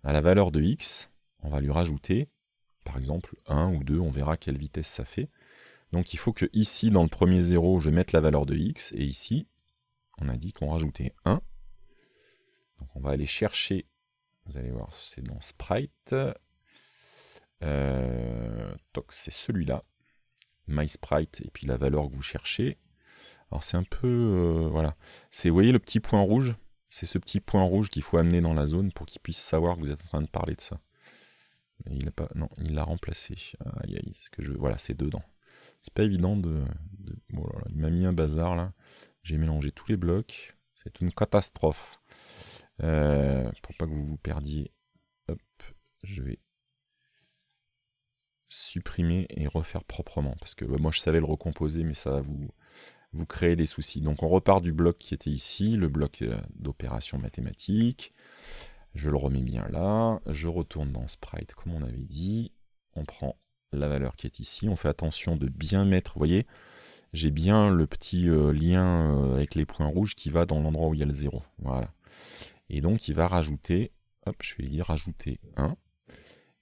à la valeur de x, on va lui rajouter, par exemple, 1 ou 2, on verra quelle vitesse ça fait. Donc, il faut que ici, dans le premier 0, je mette la valeur de x, et ici, on a dit qu'on rajoutait 1. Donc, on va aller chercher vous allez voir, c'est dans Sprite. Euh, c'est celui-là. My Sprite, et puis la valeur que vous cherchez. Alors c'est un peu... Euh, voilà. C'est, vous voyez le petit point rouge C'est ce petit point rouge qu'il faut amener dans la zone pour qu'il puisse savoir que vous êtes en train de parler de ça. il pas... Non, il l'a remplacé. Aïe, que je... Voilà, c'est dedans. C'est pas évident de... Oh il m'a mis un bazar là. J'ai mélangé tous les blocs. C'est une catastrophe. Euh, pour pas que vous vous perdiez, je vais supprimer et refaire proprement. Parce que bah, moi je savais le recomposer, mais ça va vous, vous créer des soucis. Donc on repart du bloc qui était ici, le bloc euh, d'opération mathématique. Je le remets bien là. Je retourne dans Sprite comme on avait dit. On prend la valeur qui est ici. On fait attention de bien mettre, vous voyez, j'ai bien le petit euh, lien avec les points rouges qui va dans l'endroit où il y a le 0. Voilà. Et donc il va rajouter, hop, je vais dire rajouter 1.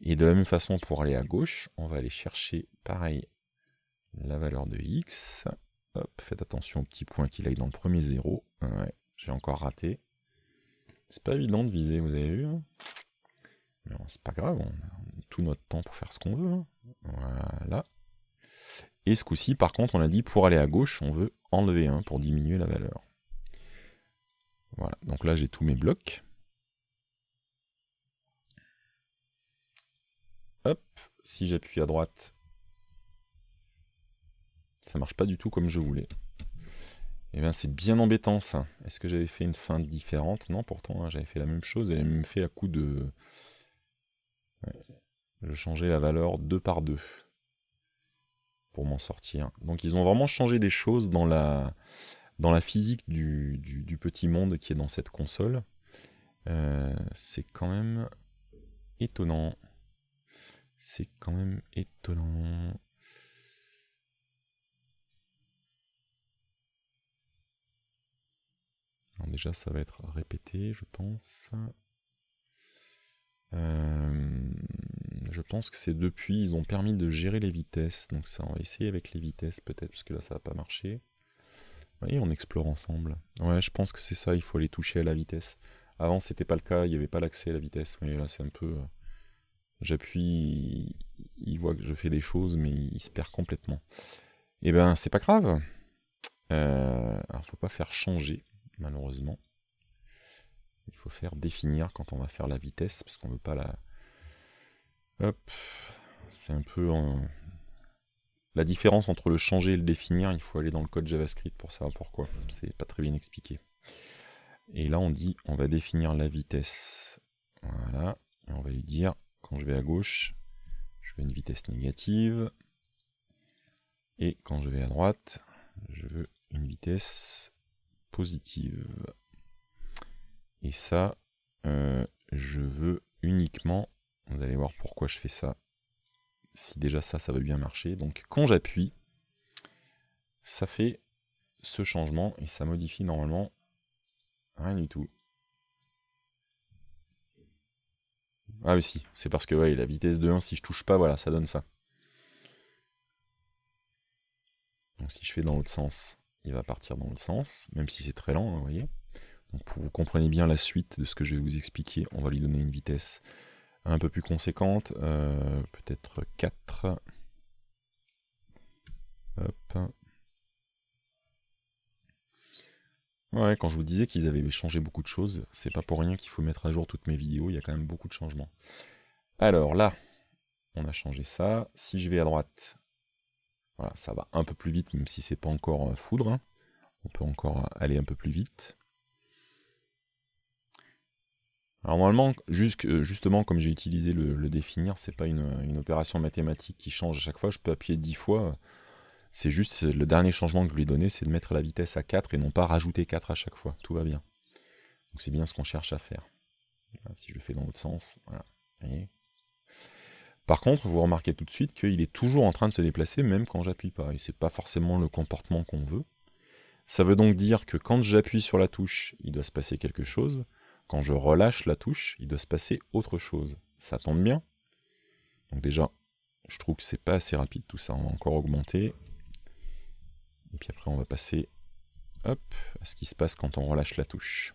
Et de la même façon pour aller à gauche, on va aller chercher pareil la valeur de x. Hop, faites attention au petit point qu'il aille dans le premier 0. Ouais, j'ai encore raté. C'est pas évident de viser, vous avez vu. Hein. Mais c'est pas grave, on a tout notre temps pour faire ce qu'on veut. Hein. voilà. Et ce coup-ci, par contre, on a dit pour aller à gauche, on veut enlever 1 pour diminuer la valeur. Voilà, donc là j'ai tous mes blocs. Hop, si j'appuie à droite, ça marche pas du tout comme je voulais. Et eh bien c'est bien embêtant ça. Est-ce que j'avais fait une fin différente Non, pourtant hein, j'avais fait la même chose J'avais même fait à coup de... Je changeais la valeur deux par deux pour m'en sortir. Donc ils ont vraiment changé des choses dans la, dans la physique du, petit monde qui est dans cette console, euh, c'est quand même étonnant. C'est quand même étonnant. déjà, ça va être répété, je pense. Euh, je pense que c'est depuis, ils ont permis de gérer les vitesses. Donc ça, on va essayer avec les vitesses peut-être, parce que là, ça va pas marché. Voyez, on explore ensemble. Ouais, je pense que c'est ça, il faut aller toucher à la vitesse. Avant, c'était pas le cas, il n'y avait pas l'accès à la vitesse. Vous là, c'est un peu. Euh, j'appuie, il voit que je fais des choses, mais il se perd complètement. Eh ben, c'est pas grave. il euh, alors, faut pas faire changer, malheureusement. Il faut faire définir quand on va faire la vitesse, parce qu'on veut pas la. Hop, c'est un peu. La différence entre le changer et le définir, il faut aller dans le code JavaScript pour savoir pourquoi. C'est pas très bien expliqué. Et là, on dit, on va définir la vitesse. Voilà. Et on va lui dire, quand je vais à gauche, je veux une vitesse négative. Et quand je vais à droite, je veux une vitesse positive. Et ça, euh, je veux uniquement, vous allez voir pourquoi je fais ça, si déjà ça, ça veut bien marcher. Donc quand j'appuie, ça fait ce changement et ça modifie normalement rien du tout. Ah oui, si, c'est parce que la vitesse de 1, si je touche pas, voilà, ça donne ça. Donc si je fais dans l'autre sens, il va partir dans l'autre sens, même si c'est très lent, hein, vous voyez. Donc pour vous comprenez bien la suite de ce que je vais vous expliquer, on va lui donner une vitesse un peu plus conséquente, euh, peut-être 4. Ouais, quand je vous disais qu'ils avaient changé beaucoup de choses, c'est pas pour rien qu'il faut mettre à jour toutes mes vidéos, il y a quand même beaucoup de changements. Alors là, on a changé ça. Si je vais à droite, voilà, ça va un peu plus vite, même si c'est pas encore euh, foudre. Hein. On peut encore aller un peu plus vite. Alors normalement, euh, justement, comme j'ai utilisé le, définir, définir, c'est pas une, opération mathématique qui change à chaque fois, je peux appuyer 10 fois. C'est juste le dernier changement que je lui ai c'est de mettre la vitesse à 4 et non pas rajouter 4 à chaque fois. Tout va bien. Donc c'est bien ce qu'on cherche à faire. si je le fais dans l'autre sens, Par contre, vous remarquez tout de suite qu'il est toujours en train de se déplacer même quand j'appuie pas. Et c'est pas forcément le comportement qu'on veut. Ça veut donc dire que quand j'appuie sur la touche, il doit se passer quelque chose. Quand je relâche la touche, il doit se passer autre chose. Ça tombe bien. Donc déjà, je trouve que c'est pas assez rapide tout ça. On va encore augmenter. Et puis après, on va passer hop, à ce qui se passe quand on relâche la touche.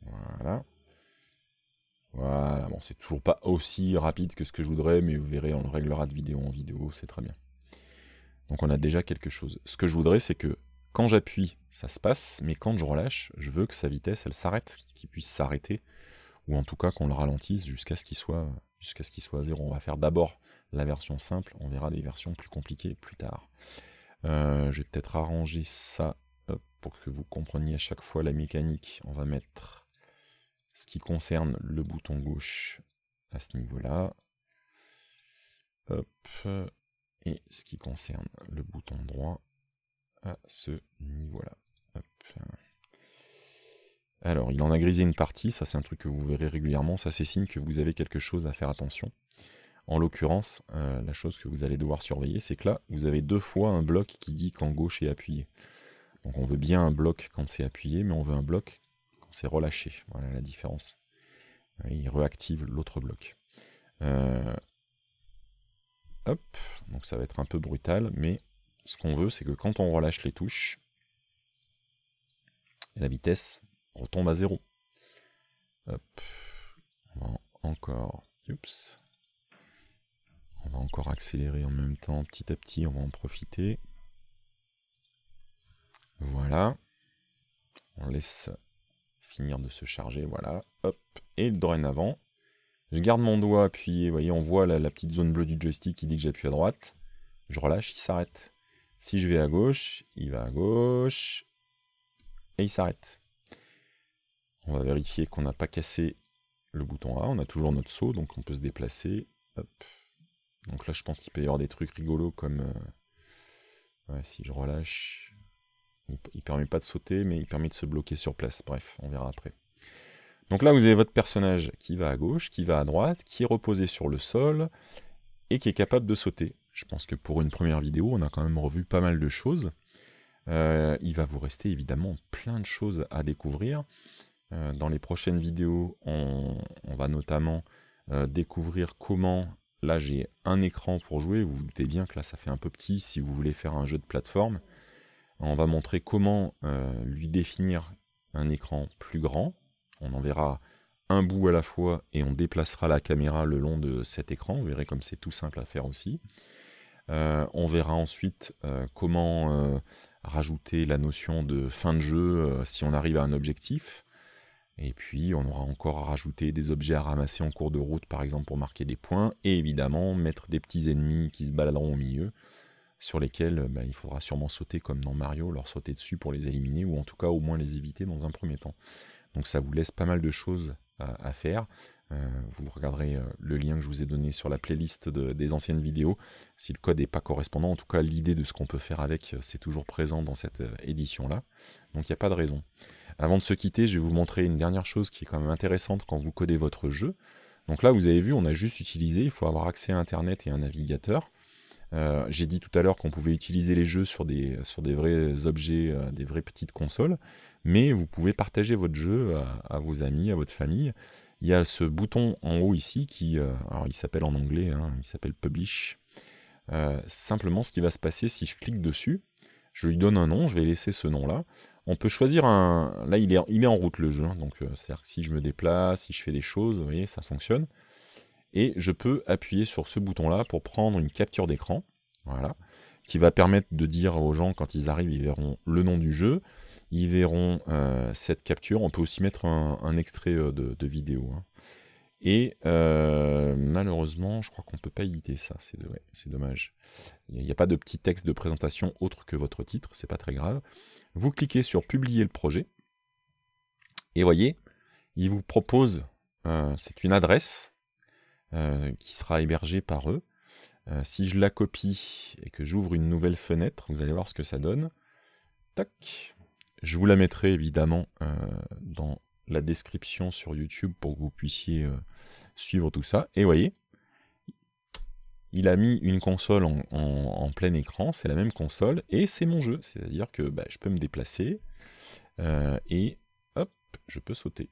Voilà. Voilà, bon, c'est toujours pas aussi rapide que ce que je voudrais, mais vous verrez, on le réglera de vidéo en vidéo, c'est très bien. Donc on a déjà quelque chose. Ce que je voudrais, c'est que quand j'appuie, ça se passe, mais quand je relâche, je veux que sa vitesse, elle s'arrête, qu'il puisse s'arrêter, ou en tout cas qu'on le ralentisse jusqu'à ce qu'il soit, soit à zéro. On va faire d'abord la version simple, on verra des versions plus compliquées plus tard. Euh, je vais peut-être arranger ça pour que vous compreniez à chaque fois la mécanique. On va mettre ce qui concerne le bouton gauche à ce niveau-là. Et ce qui concerne le bouton droit ce niveau-là. Alors, il en a grisé une partie, ça c'est un truc que vous verrez régulièrement, ça c'est signe que vous avez quelque chose à faire attention. En l'occurrence, euh, la chose que vous allez devoir surveiller, c'est que là, vous avez deux fois un bloc qui dit quand gauche est appuyé. Donc on veut bien un bloc quand c'est appuyé, mais on veut un bloc quand c'est relâché. Voilà la différence. il réactive l'autre bloc. Euh, hop, donc ça va être un peu brutal, mais ce qu'on veut, c'est que quand on relâche les touches, la vitesse retombe à zéro. Hop. On va encore. On va encore accélérer en même temps, petit à petit, on va en profiter. Voilà. On laisse finir de se charger, voilà. Hop. Et avant. je garde mon doigt appuyé, vous voyez, on voit la, la petite zone bleue du joystick qui dit que j'appuie à droite. Je relâche, il s'arrête. Si je vais à gauche, il va à gauche et il s'arrête. On va vérifier qu'on n'a pas cassé le bouton A. On a toujours notre saut, donc on peut se déplacer. Donc là, je pense qu'il peut y avoir des trucs rigolos comme... Euh, ouais, si je relâche, il permet pas de sauter, mais il permet de se bloquer sur place. Bref, on verra après. Donc là, vous avez votre personnage qui va à gauche, qui va à droite, qui est reposé sur le sol et qui est capable de sauter. Je pense que pour une première vidéo, on a quand même revu pas mal de choses. Euh, il va vous rester évidemment plein de choses à découvrir. Euh, dans les prochaines vidéos, on, va notamment euh, découvrir comment... Là, j'ai un écran pour jouer. Vous vous doutez bien que là, ça fait un peu petit si vous voulez faire un jeu de plateforme. On va montrer comment lui définir un écran plus grand. On en verra un bout à la fois et on déplacera la caméra le long de cet écran. Vous verrez comme c'est tout simple à faire aussi. Euh, on verra ensuite euh, comment euh, rajouter la notion de fin de jeu si on arrive à un objectif. Et puis on aura encore à rajouter des objets à ramasser en cours de route, par exemple pour marquer des points, et évidemment mettre des petits ennemis qui se baladeront au milieu, sur lesquels bah, il faudra sûrement sauter comme dans Mario, leur sauter dessus pour les éliminer, ou en tout cas au moins les éviter dans un premier temps. Donc ça vous laisse pas mal de choses à faire. Euh, vous regarderez euh, le lien que je vous ai donné sur la playlist des anciennes vidéos. Si le code n'est pas correspondant, en tout cas l'idée de ce qu'on peut faire avec, euh, c'est toujours présent dans cette édition-là. Donc il n'y a pas de raison. Avant de se quitter, je vais vous montrer une dernière chose qui est quand même intéressante quand vous codez votre jeu. Donc là, vous avez vu, on a juste utilisé, il faut avoir accès à Internet et un navigateur. J'ai dit tout à l'heure qu'on pouvait utiliser les jeux sur des, sur des vrais objets, des vraies petites consoles, mais vous pouvez partager votre jeu à vos amis, à votre famille il y a ce bouton en haut ici qui, euh, alors il s'appelle en anglais, hein, il s'appelle Publish. Euh, simplement, ce qui va se passer si je clique dessus, je lui donne un nom, je vais laisser ce nom-là. On peut choisir un... Là, il est, il en route le jeu, hein, donc euh, c'est-à-dire que si je me déplace, si je fais des choses, vous voyez, ça fonctionne. Et je peux appuyer sur ce bouton-là pour prendre une capture d'écran. Voilà qui va permettre de dire aux gens quand ils arrivent, ils verront le nom du jeu, ils verront euh, cette capture. On peut aussi mettre un, extrait euh, de, vidéo. Hein. Et euh, malheureusement, je crois qu'on ne peut pas éditer ça, c'est dommage. Il n'y a pas de petit texte de présentation autre que votre titre, c'est pas très grave. Vous cliquez sur publier le projet, et voyez, il vous propose, c'est une adresse qui sera hébergée par eux, euh, si je la copie et que j'ouvre une nouvelle fenêtre, vous allez voir ce que ça donne. Tac. Je vous la mettrai évidemment euh, dans la description sur YouTube pour que vous puissiez euh, suivre tout ça. Et voyez, il a mis une console en, plein écran, c'est la même console, et c'est mon jeu. C'est-à-dire que bah, je peux me déplacer et hop, je peux sauter.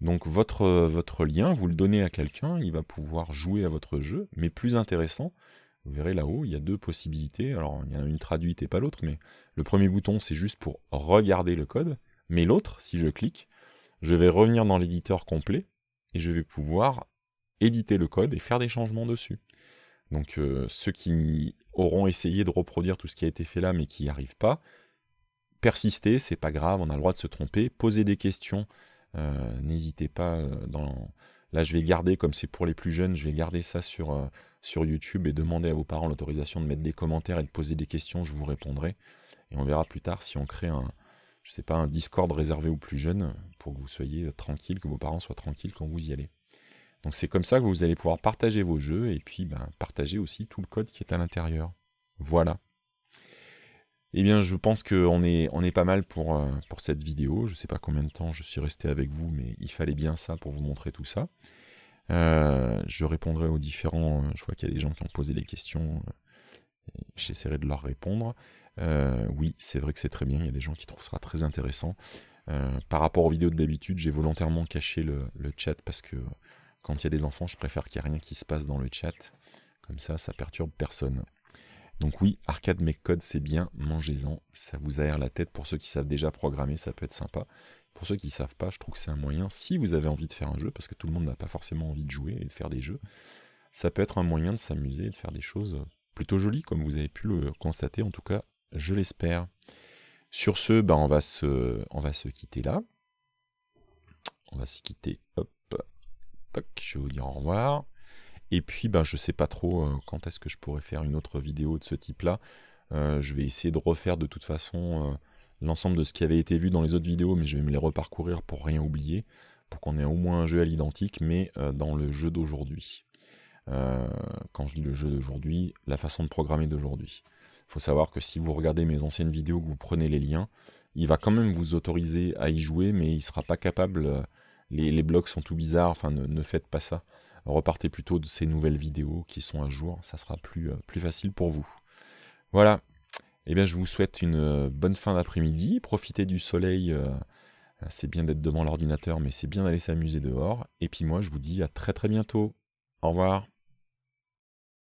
Donc votre, votre lien, vous le donnez à quelqu'un, il va pouvoir jouer à votre jeu, mais plus intéressant, vous verrez là-haut, il y a deux possibilités. Alors il y en a une traduite et pas l'autre, mais le premier bouton c'est juste pour regarder le code, mais l'autre, si je clique, je vais revenir dans l'éditeur complet et je vais pouvoir éditer le code et faire des changements dessus. Donc euh, ceux qui auront essayé de reproduire tout ce qui a été fait là mais qui n'y arrivent pas, persistez, c'est pas grave, on a le droit de se tromper, poser des questions euh, n'hésitez pas. Euh, dans... Là, je vais garder, comme c'est pour les plus jeunes, je vais garder ça sur, euh, sur YouTube et demander à vos parents l'autorisation de mettre des commentaires et de poser des questions. Je vous répondrai. Et on verra plus tard si on crée un, je sais pas, un Discord réservé aux plus jeunes pour que vous soyez tranquille, que vos parents soient tranquilles quand vous y allez. Donc c'est comme ça que vous allez pouvoir partager vos jeux et puis ben, partager aussi tout le code qui est à l'intérieur. Voilà. Eh bien, je pense qu'on est, on est pas mal pour, euh, pour cette vidéo. Je ne sais pas combien de temps je suis resté avec vous, mais il fallait bien ça pour vous montrer tout ça. Euh, je répondrai aux différents. Euh, je vois qu'il y a des gens qui ont posé des questions. J'essaierai de leur répondre. oui, c'est vrai que c'est très bien. Il y a des gens qui trouvent ça très intéressant. par rapport aux vidéos de d'habitude, j'ai volontairement caché le, le, chat parce que quand il y a des enfants, je préfère qu'il n'y ait rien qui se passe dans le chat. Comme ça, ça perturbe personne. Donc oui, Arcade Make Code, c'est bien, mangez-en, ça vous aère la tête. Pour ceux qui savent déjà programmer, ça peut être sympa. Pour ceux qui ne savent pas, je trouve que c'est un moyen, si vous avez envie de faire un jeu, parce que tout le monde n'a pas forcément envie de jouer et de faire des jeux, ça peut être un moyen de s'amuser et de faire des choses plutôt jolies, comme vous avez pu le constater, en tout cas, je l'espère. Sur ce, bah, on, va se, on va se quitter là. On va se quitter, hop, toc, je vais vous dire au revoir. Et puis, ben, je sais pas trop euh, quand est-ce que je pourrais faire une autre vidéo de ce type-là. Euh, je vais essayer de refaire de toute façon euh, l'ensemble de ce qui avait été vu dans les autres vidéos, mais je vais me les reparcourir pour rien oublier, pour qu'on ait au moins un jeu à l'identique, mais dans le jeu d'aujourd'hui. quand je dis le jeu d'aujourd'hui, la façon de programmer d'aujourd'hui. Il faut savoir que si vous regardez mes anciennes vidéos, que vous prenez les liens, il va quand même vous autoriser à y jouer, mais il ne sera pas capable, les, blocs sont tout bizarres, enfin ne faites pas ça repartez plutôt de ces nouvelles vidéos qui sont à jour, ça sera plus, euh, plus facile pour vous. Voilà, et eh bien je vous souhaite une euh, bonne fin d'après-midi, profitez du soleil, euh, c'est bien d'être devant l'ordinateur, mais c'est bien d'aller s'amuser dehors, et puis moi je vous dis à très très bientôt, au revoir.